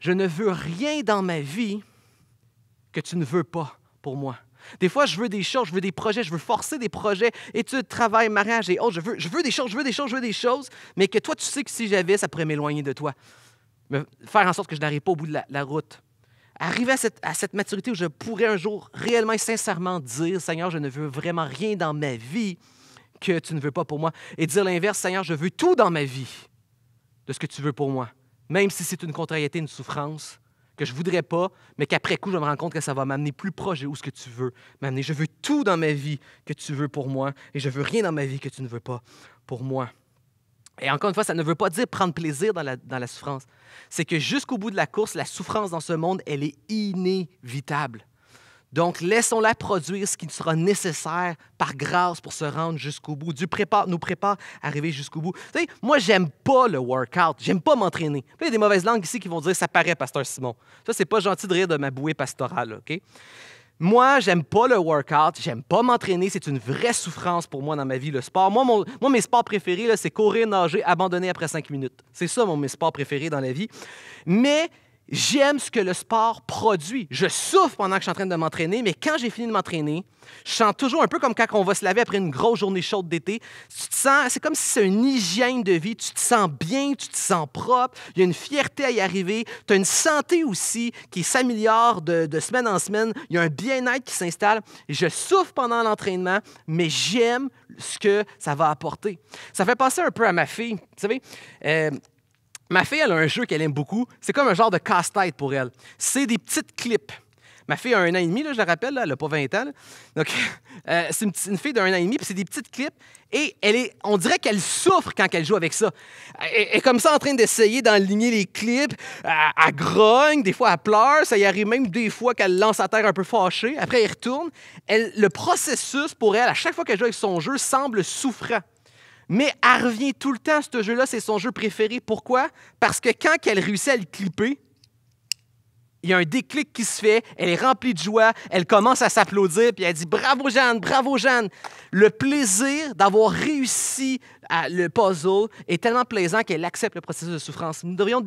Speaker 2: je ne veux rien dans ma vie que tu ne veux pas pour moi. Des fois, je veux des choses, je veux des projets, je veux forcer des projets, études, travail, mariage et autres. Je veux, je veux des choses, je veux des choses, je veux des choses, mais que toi, tu sais que si j'avais, ça pourrait m'éloigner de toi. faire en sorte que je n'arrive pas au bout de la route arriver à cette, maturité où je pourrais un jour réellement et sincèrement dire, Seigneur, je ne veux vraiment rien dans ma vie que tu ne veux pas pour moi, et dire l'inverse, Seigneur, je veux tout dans ma vie de ce que tu veux pour moi, même si c'est une contrariété, une souffrance que je ne voudrais pas, mais qu'après coup, je me rends compte que ça va m'amener plus proche de où ce que tu veux m'amener. Je veux tout dans ma vie que tu veux pour moi, et je veux rien dans ma vie que tu ne veux pas pour moi. Et encore une fois, ça ne veut pas dire prendre plaisir dans la, souffrance. C'est que jusqu'au bout de la course, la souffrance dans ce monde, elle est inévitable. Donc, laissons-la produire ce qui sera nécessaire par grâce pour se rendre jusqu'au bout. Dieu prépare, nous prépare à arriver jusqu'au bout. Vous savez, moi, j'aime pas le workout. J'aime pas m'entraîner. Il y a des mauvaises langues ici qui vont dire ça paraît, Pasteur Simon. Ça, c'est pas gentil de rire de ma bouée pastorale, OK? Moi, j'aime pas le workout, j'aime pas m'entraîner, c'est une vraie souffrance pour moi dans ma vie, le sport. Moi, mon, mes sports préférés, c'est courir, nager, abandonner après cinq minutes. C'est ça, mon, mes sports préférés dans la vie. Mais J'aime ce que le sport produit. Je souffre pendant que je suis en train de m'entraîner, mais quand j'ai fini de m'entraîner, je sens toujours un peu comme quand on va se laver après une grosse journée chaude d'été. Tu te sens, c'est comme si c'est une hygiène de vie. Tu te sens bien, tu te sens propre. Il y a une fierté à y arriver. Tu as une santé aussi qui s'améliore de, semaine en semaine. Il y a un bien-être qui s'installe. Je souffre pendant l'entraînement, mais j'aime ce que ça va apporter. Ça fait passer un peu à ma fille. tu sais. Ma fille, elle a un jeu qu'elle aime beaucoup. C'est comme un genre de casse-tête pour elle. C'est des petites clips. Ma fille a un an et demi, je la rappelle, elle n'a pas 20 ans. Donc, euh, c'est une, fille d'un an et demi, puis c'est des petites clips. Et elle est, on dirait qu'elle souffre quand elle joue avec ça. Elle, est comme ça en train d'essayer d'enligner les clips. Elle, grogne, des fois elle pleure. Ça y arrive même des fois qu'elle lance à terre un peu fâchée. Après, elle retourne. le processus pour elle, à chaque fois qu'elle joue avec son jeu, semble souffrant. Mais elle revient tout le temps à ce jeu-là, c'est son jeu préféré. Pourquoi? Parce que quand elle réussit à le clipper, il y a un déclic qui se fait, elle est remplie de joie, elle commence à s'applaudir, puis elle dit Bravo Jeanne, bravo Jeanne. Le plaisir d'avoir réussi à le puzzle est tellement plaisant qu'elle accepte le processus de souffrance. Nous devrions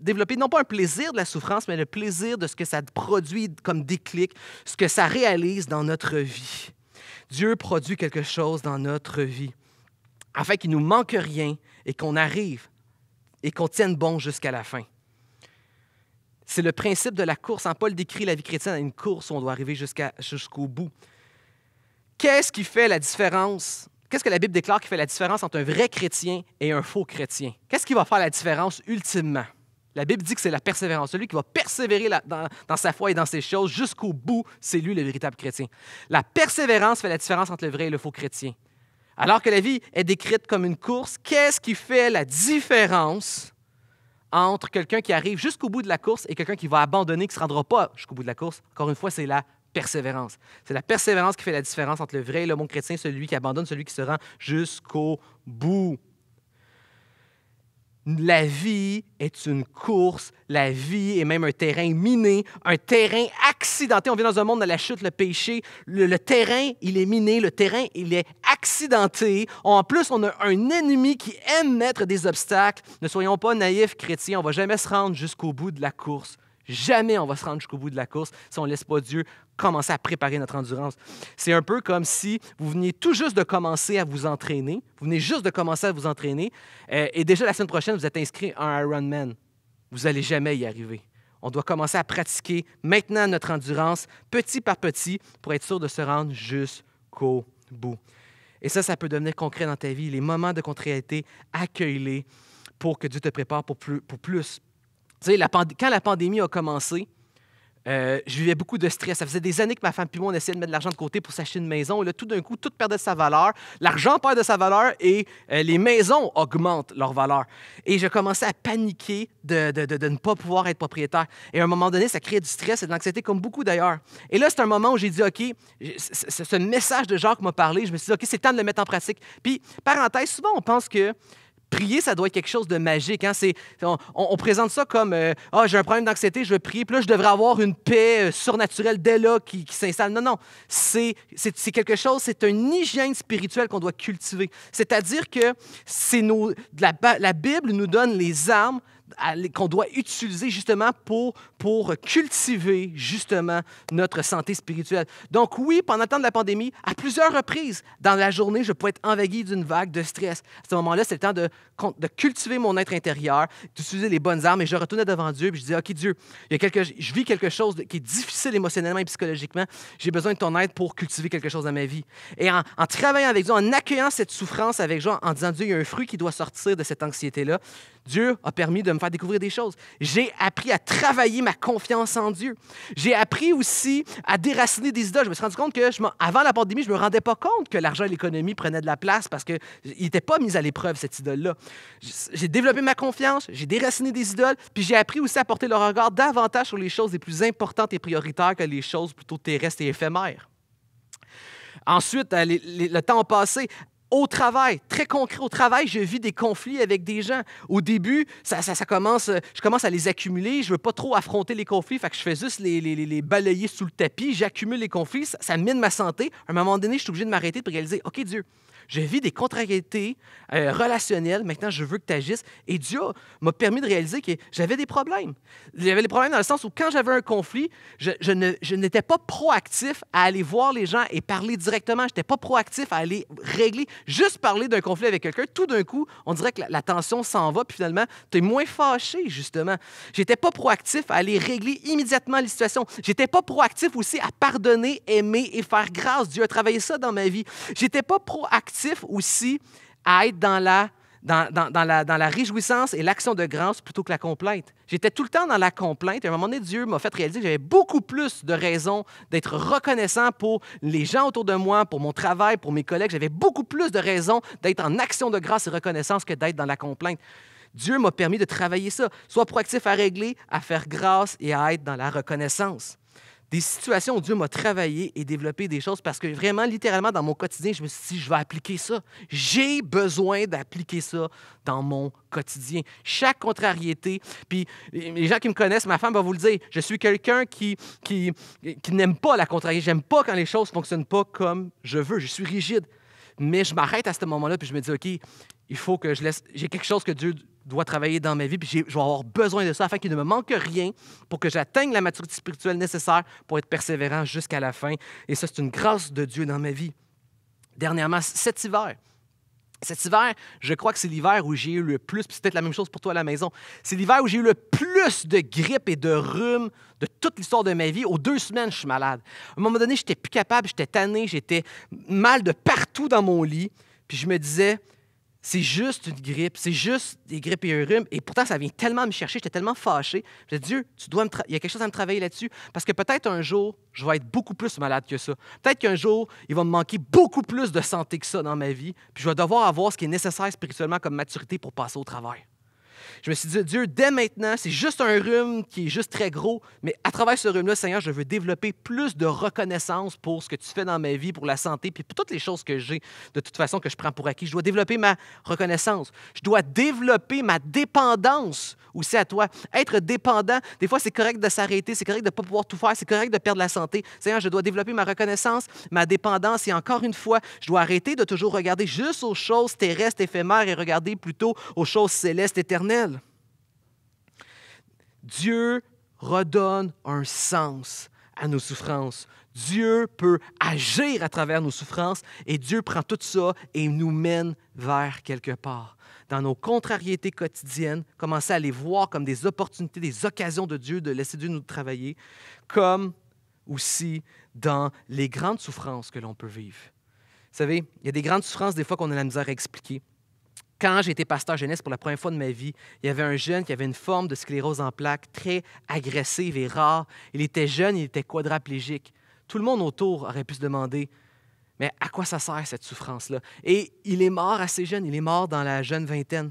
Speaker 2: développer non pas un plaisir de la souffrance, mais le plaisir de ce que ça produit comme déclic, ce que ça réalise dans notre vie. Dieu produit quelque chose dans notre vie afin qu'il nous manque rien et qu'on arrive et qu'on tienne bon jusqu'à la fin. C'est le principe de la course. En hein, Paul décrit la vie chrétienne à une course où on doit arriver jusqu'au bout. Qu'est-ce qui fait la différence? Qu'est-ce que la Bible déclare qui fait la différence entre un vrai chrétien et un faux chrétien? Qu'est-ce qui va faire la différence ultimement? La Bible dit que c'est la persévérance. Celui qui va persévérer dans, dans sa foi et dans ses choses jusqu'au bout, c'est lui le véritable chrétien. La persévérance fait la différence entre le vrai et le faux chrétien. Alors que la vie est décrite comme une course, qu'est-ce qui fait la différence entre quelqu'un qui arrive jusqu'au bout de la course et quelqu'un qui va abandonner, qui ne se rendra pas jusqu'au bout de la course? Encore une fois, c'est la persévérance. C'est la persévérance qui fait la différence entre le vrai et le bon chrétien, celui qui abandonne, celui qui se rend jusqu'au bout. La vie est une course, la vie est même un terrain miné, un terrain accidenté. On vit dans un monde de la chute, le péché. Le, terrain, il est miné, le terrain, il est accidenté. En plus, on a un ennemi qui aime mettre des obstacles. Ne soyons pas naïfs chrétiens, on ne va jamais se rendre jusqu'au bout de la course. Jamais on va se rendre jusqu'au bout de la course si on ne laisse pas Dieu commencer à préparer notre endurance. C'est un peu comme si vous veniez tout juste de commencer à vous entraîner, vous venez juste de commencer à vous entraîner, euh, et déjà la semaine prochaine, vous êtes inscrit à un Ironman. Vous n'allez jamais y arriver. On doit commencer à pratiquer maintenant notre endurance, petit par petit, pour être sûr de se rendre jusqu'au bout. Et ça, ça peut devenir concret dans ta vie. Les moments de contrariété, accueille-les pour que Dieu te prépare pour plus, quand la pandémie a commencé, euh, je vivais beaucoup de stress. Ça faisait des années que ma femme et moi, on essayait de mettre de l'argent de côté pour s'acheter une maison. Et là, tout d'un coup, tout perdait de sa valeur. L'argent perd de sa valeur et euh, les maisons augmentent leur valeur. Et je commençais à paniquer de, ne pas pouvoir être propriétaire. Et à un moment donné, ça créait du stress et de l'anxiété, comme beaucoup d'ailleurs. Et là, c'est un moment où j'ai dit, OK, ce message de Jacques m'a parlé. Je me suis dit, OK, c'est temps de le mettre en pratique. Puis, parenthèse, souvent, on pense que prier, ça doit être quelque chose de magique. Hein? on, présente ça comme euh, ah, j'ai un problème d'anxiété, je vais prier, puis là, je devrais avoir une paix euh, surnaturelle dès là qui, s'installe. Non, non. C'est, c'est, quelque chose, c'est une hygiène spirituelle qu'on doit cultiver. C'est-à-dire que c'est nos, la Bible nous donne les armes qu'on doit utiliser justement pour, pour cultiver justement notre santé spirituelle. Donc oui, pendant le temps de la pandémie, à plusieurs reprises dans la journée, je pouvais être envahi d'une vague de stress. À ce moment-là, c'est le temps de, de cultiver mon être intérieur, d'utiliser les bonnes armes et je retournais devant Dieu et je disais, OK Dieu, il y a quelque, je vis quelque chose qui est difficile émotionnellement et psychologiquement, j'ai besoin de ton aide pour cultiver quelque chose dans ma vie. Et en, en travaillant avec Dieu, en accueillant cette souffrance avec Dieu, en disant, Dieu, il y a un fruit qui doit sortir de cette anxiété-là, Dieu a permis de me faire découvrir des choses. J'ai appris à travailler ma confiance en Dieu. J'ai appris aussi à déraciner des idoles. Je me suis rendu compte que, je avant la pandémie, je ne me rendais pas compte que l'argent et l'économie prenaient de la place parce qu'il n'était pas mis à l'épreuve, cette idole-là. J'ai développé ma confiance, j'ai déraciné des idoles, puis j'ai appris aussi à porter le regard davantage sur les choses les plus importantes et prioritaires que les choses plutôt terrestres et éphémères. Ensuite, euh, le temps passé, au travail, très concret au travail, je vis des conflits avec des gens. Au début, ça, ça, commence, euh, je commence à les accumuler, je veux pas trop affronter les conflits, fait que je fais juste les, balayer sous le tapis, j'accumule les conflits, ça, mine ma santé. À un moment donné, je suis obligé de m'arrêter pour réaliser, OK Dieu, je vis des contrariétés euh, relationnelles. Maintenant, je veux que tu agisses. Et Dieu m'a permis de réaliser que j'avais des problèmes. J'avais des problèmes dans le sens où quand j'avais un conflit, je, n'étais pas proactif à aller voir les gens et parler directement. Je n'étais pas proactif à aller régler, juste parler d'un conflit avec quelqu'un. Tout d'un coup, on dirait que la, tension s'en va. Puis finalement, tu es moins fâché, justement. J'étais pas proactif à aller régler immédiatement les situations. J'étais pas proactif aussi à pardonner, aimer et faire grâce. Dieu a travaillé ça dans ma vie. J'étais pas proactif actif aussi à être dans la, dans, dans, la, dans la réjouissance et l'action de grâce plutôt que la complainte. J'étais tout le temps dans la complainte. Et à un moment donné, Dieu m'a fait réaliser que j'avais beaucoup plus de raisons d'être reconnaissant pour les gens autour de moi, pour mon travail, pour mes collègues. J'avais beaucoup plus de raisons d'être en action de grâce et reconnaissance que d'être dans la complainte. Dieu m'a permis de travailler ça. Sois proactif à régler, à faire grâce et à être dans la reconnaissance des situations où Dieu m'a travaillé et développé des choses parce que vraiment, littéralement, dans mon quotidien, je me suis dit, je vais appliquer ça. J'ai besoin d'appliquer ça dans mon quotidien. Chaque contrariété, puis les gens qui me connaissent, ma femme va vous le dire, je suis quelqu'un qui, qui, n'aime pas la contrariété. J'aime pas quand les choses ne fonctionnent pas comme je veux. Je suis rigide. Mais je m'arrête à ce moment-là, puis je me dis, OK, il faut que je laisse. J'ai quelque chose que Dieu dois travailler dans ma vie, puis je vais avoir besoin de ça afin qu'il ne me manque rien pour que j'atteigne la maturité spirituelle nécessaire pour être persévérant jusqu'à la fin. Et ça, c'est une grâce de Dieu dans ma vie. Dernièrement, cet hiver, cet hiver, je crois que c'est l'hiver où j'ai eu le plus, puis c'est peut-être la même chose pour toi à la maison, c'est l'hiver où j'ai eu le plus de grippe et de rhume de toute l'histoire de ma vie. Aux deux semaines, je suis malade. À un moment donné, j'étais plus capable, j'étais tanné, j'étais mal de partout dans mon lit, puis je me disais, c'est juste une grippe, c'est juste des grippes et un rhume. Et pourtant, ça vient tellement me chercher, j'étais tellement fâché. Je dis, Dieu, dois il y a quelque chose à me travailler là-dessus. Parce que peut-être un jour, je vais être beaucoup plus malade que ça. Peut-être qu'un jour, il va me manquer beaucoup plus de santé que ça dans ma vie. Puis je vais devoir avoir ce qui est nécessaire spirituellement comme maturité pour passer au travail. Je me suis dit, Dieu, dès maintenant, c'est juste un rhume qui est juste très gros, mais à travers ce rhume-là, Seigneur, je veux développer plus de reconnaissance pour ce que tu fais dans ma vie, pour la santé, puis pour toutes les choses que j'ai, de toute façon, que je prends pour acquis. Je dois développer ma reconnaissance. Je dois développer ma dépendance aussi à toi. Être dépendant, des fois, c'est correct de s'arrêter, c'est correct de ne pas pouvoir tout faire, c'est correct de perdre la santé. Seigneur, je dois développer ma reconnaissance, ma dépendance, et encore une fois, je dois arrêter de toujours regarder juste aux choses terrestres, éphémères, et regarder plutôt aux choses célestes, éternelles. Dieu redonne un sens à nos souffrances. Dieu peut agir à travers nos souffrances et Dieu prend tout ça et nous mène vers quelque part. Dans nos contrariétés quotidiennes, commencer à les voir comme des opportunités, des occasions de Dieu, de laisser Dieu nous travailler, comme aussi dans les grandes souffrances que l'on peut vivre. Vous savez, il y a des grandes souffrances des fois qu'on a la misère à expliquer quand j'étais pasteur jeunesse pour la première fois de ma vie, il y avait un jeune qui avait une forme de sclérose en plaques très agressive et rare. Il était jeune, il était quadraplégique. Tout le monde autour aurait pu se demander mais à quoi ça sert cette souffrance-là Et il est mort assez jeune, il est mort dans la jeune vingtaine.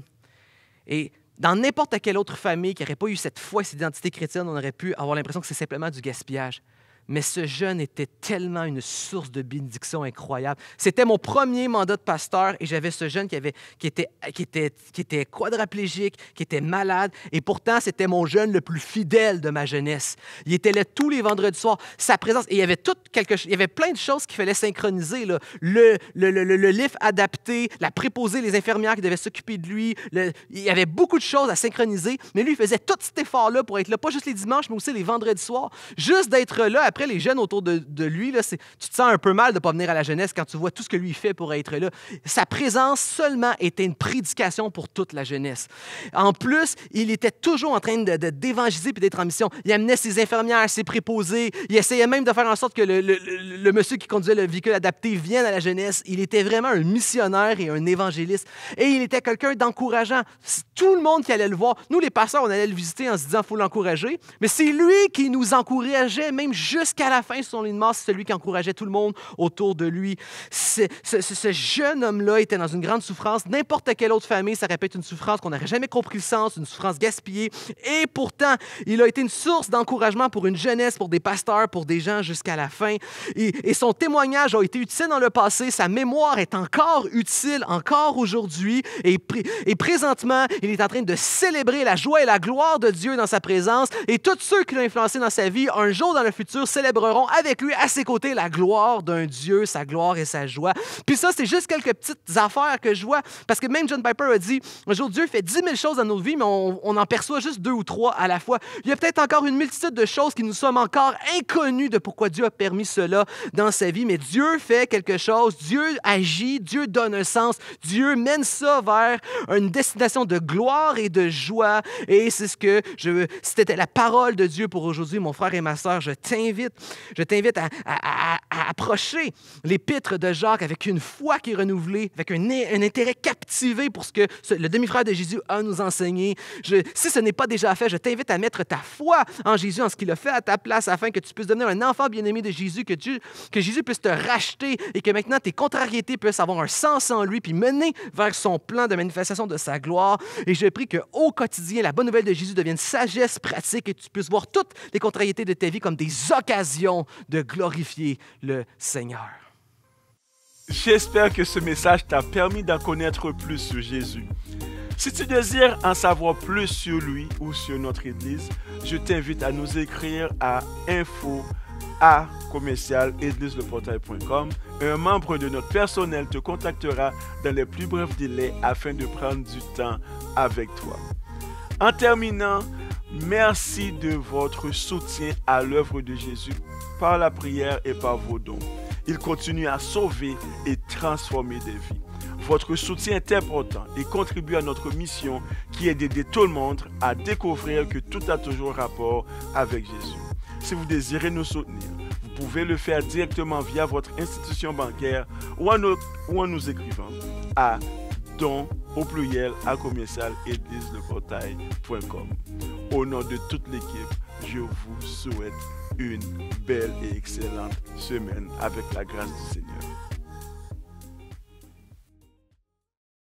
Speaker 2: Et dans n'importe quelle autre famille qui n'aurait pas eu cette foi, cette identité chrétienne, on aurait pu avoir l'impression que c'est simplement du gaspillage. Mais ce jeune était tellement une source de bénédiction incroyable. C'était mon premier mandat de pasteur et j'avais ce jeune qui, qui, était, qui, qui était quadraplégique, qui était malade. Et pourtant, c'était mon jeune le plus fidèle de ma jeunesse. Il était là tous les vendredis soirs. Sa présence, il y avait, il y avait plein de choses qu'il fallait synchroniser. Le, le, livre adapté, la préposée, les infirmières qui devaient s'occuper de lui. il y avait beaucoup de choses à synchroniser. Mais lui, il faisait tout cet effort-là pour être là, pas juste les dimanches, mais aussi les vendredis soirs. Juste d'être là après, les jeunes autour de, lui, là, tu te sens un peu mal de ne pas venir à la jeunesse quand tu vois tout ce que lui fait pour être là. Sa présence seulement était une prédication pour toute la jeunesse. En plus, il était toujours en train d'évangéliser de, d'évangéliser et d'être en mission. Il amenait ses infirmières, ses préposés. Il essayait même de faire en sorte que le, le, monsieur qui conduisait le véhicule adapté vienne à la jeunesse. Il était vraiment un missionnaire et un évangéliste. Et il était quelqu'un d'encourageant. Tout le monde qui allait le voir, nous les pasteurs, on allait le visiter en se disant faut l'encourager. Mais c'est lui qui nous encourageait même juste jusqu'à la fin, son lit de mort, c'est celui qui encourageait tout le monde autour de lui. Ce, ce, jeune homme-là était dans une grande souffrance. N'importe quelle autre famille, ça répète une souffrance qu'on n'aurait jamais compris le sens, une souffrance gaspillée. Et pourtant, il a été une source d'encouragement pour une jeunesse, pour des pasteurs, pour des gens jusqu'à la fin. Et, son témoignage a été utile dans le passé. Sa mémoire est encore utile, encore aujourd'hui. Et, et présentement, il est en train de célébrer la joie et la gloire de Dieu dans sa présence. Et tous ceux qui l'ont influencé dans sa vie, un jour dans le futur, célébreront avec lui à ses côtés la gloire d'un Dieu, sa gloire et sa joie. Puis ça, c'est juste quelques petites affaires que je vois, parce que même John Piper a dit, un jour Dieu fait dix mille choses dans nos vies, mais on, en perçoit juste deux ou trois à la fois. Il y a peut-être encore une multitude de choses qui nous sommes encore inconnues de pourquoi Dieu a permis cela dans sa vie, mais Dieu fait quelque chose, Dieu agit, Dieu donne un sens, Dieu mène ça vers une destination de gloire et de joie. Et c'est ce que je... C'était la parole de Dieu pour aujourd'hui, mon frère et ma sœur. Je t'invite je t'invite à, approcher l'épître de Jacques avec une foi qui est renouvelée, avec un, intérêt captivé pour ce que le demi-frère de Jésus a nous enseigné. si ce n'est pas déjà fait, je t'invite à mettre ta foi en Jésus, en ce qu'il a fait à ta place, afin que tu puisses devenir un enfant bien-aimé de Jésus, que, que Jésus puisse te racheter et que maintenant tes contrariétés puissent avoir un sens en lui, puis mener vers son plan de manifestation de sa gloire. Et je prie qu'au quotidien, la bonne nouvelle de Jésus devienne sagesse pratique et que tu puisses voir toutes les contrariétés de ta vie comme des occasions de glorifier le
Speaker 1: Seigneur. J'espère que ce message t'a permis d'en connaître plus sur Jésus. Si tu désires en savoir plus sur lui ou sur notre Église, je t'invite à nous écrire à info à Un membre de notre personnel te contactera dans les plus brefs délais afin de prendre du temps avec toi. En terminant, Merci de votre soutien à l'œuvre de Jésus par la prière et par vos dons. Il continue à sauver et transformer des vies. Votre soutien est important et contribue à notre mission qui est d'aider tout le monde à découvrir que tout a toujours rapport avec Jésus. Si vous désirez nous soutenir, vous pouvez le faire directement via votre institution bancaire ou en, nous écrivant à don au pluriel à commercial Au nom de toute l'équipe, je vous souhaite une belle et excellente semaine avec la grâce du Seigneur.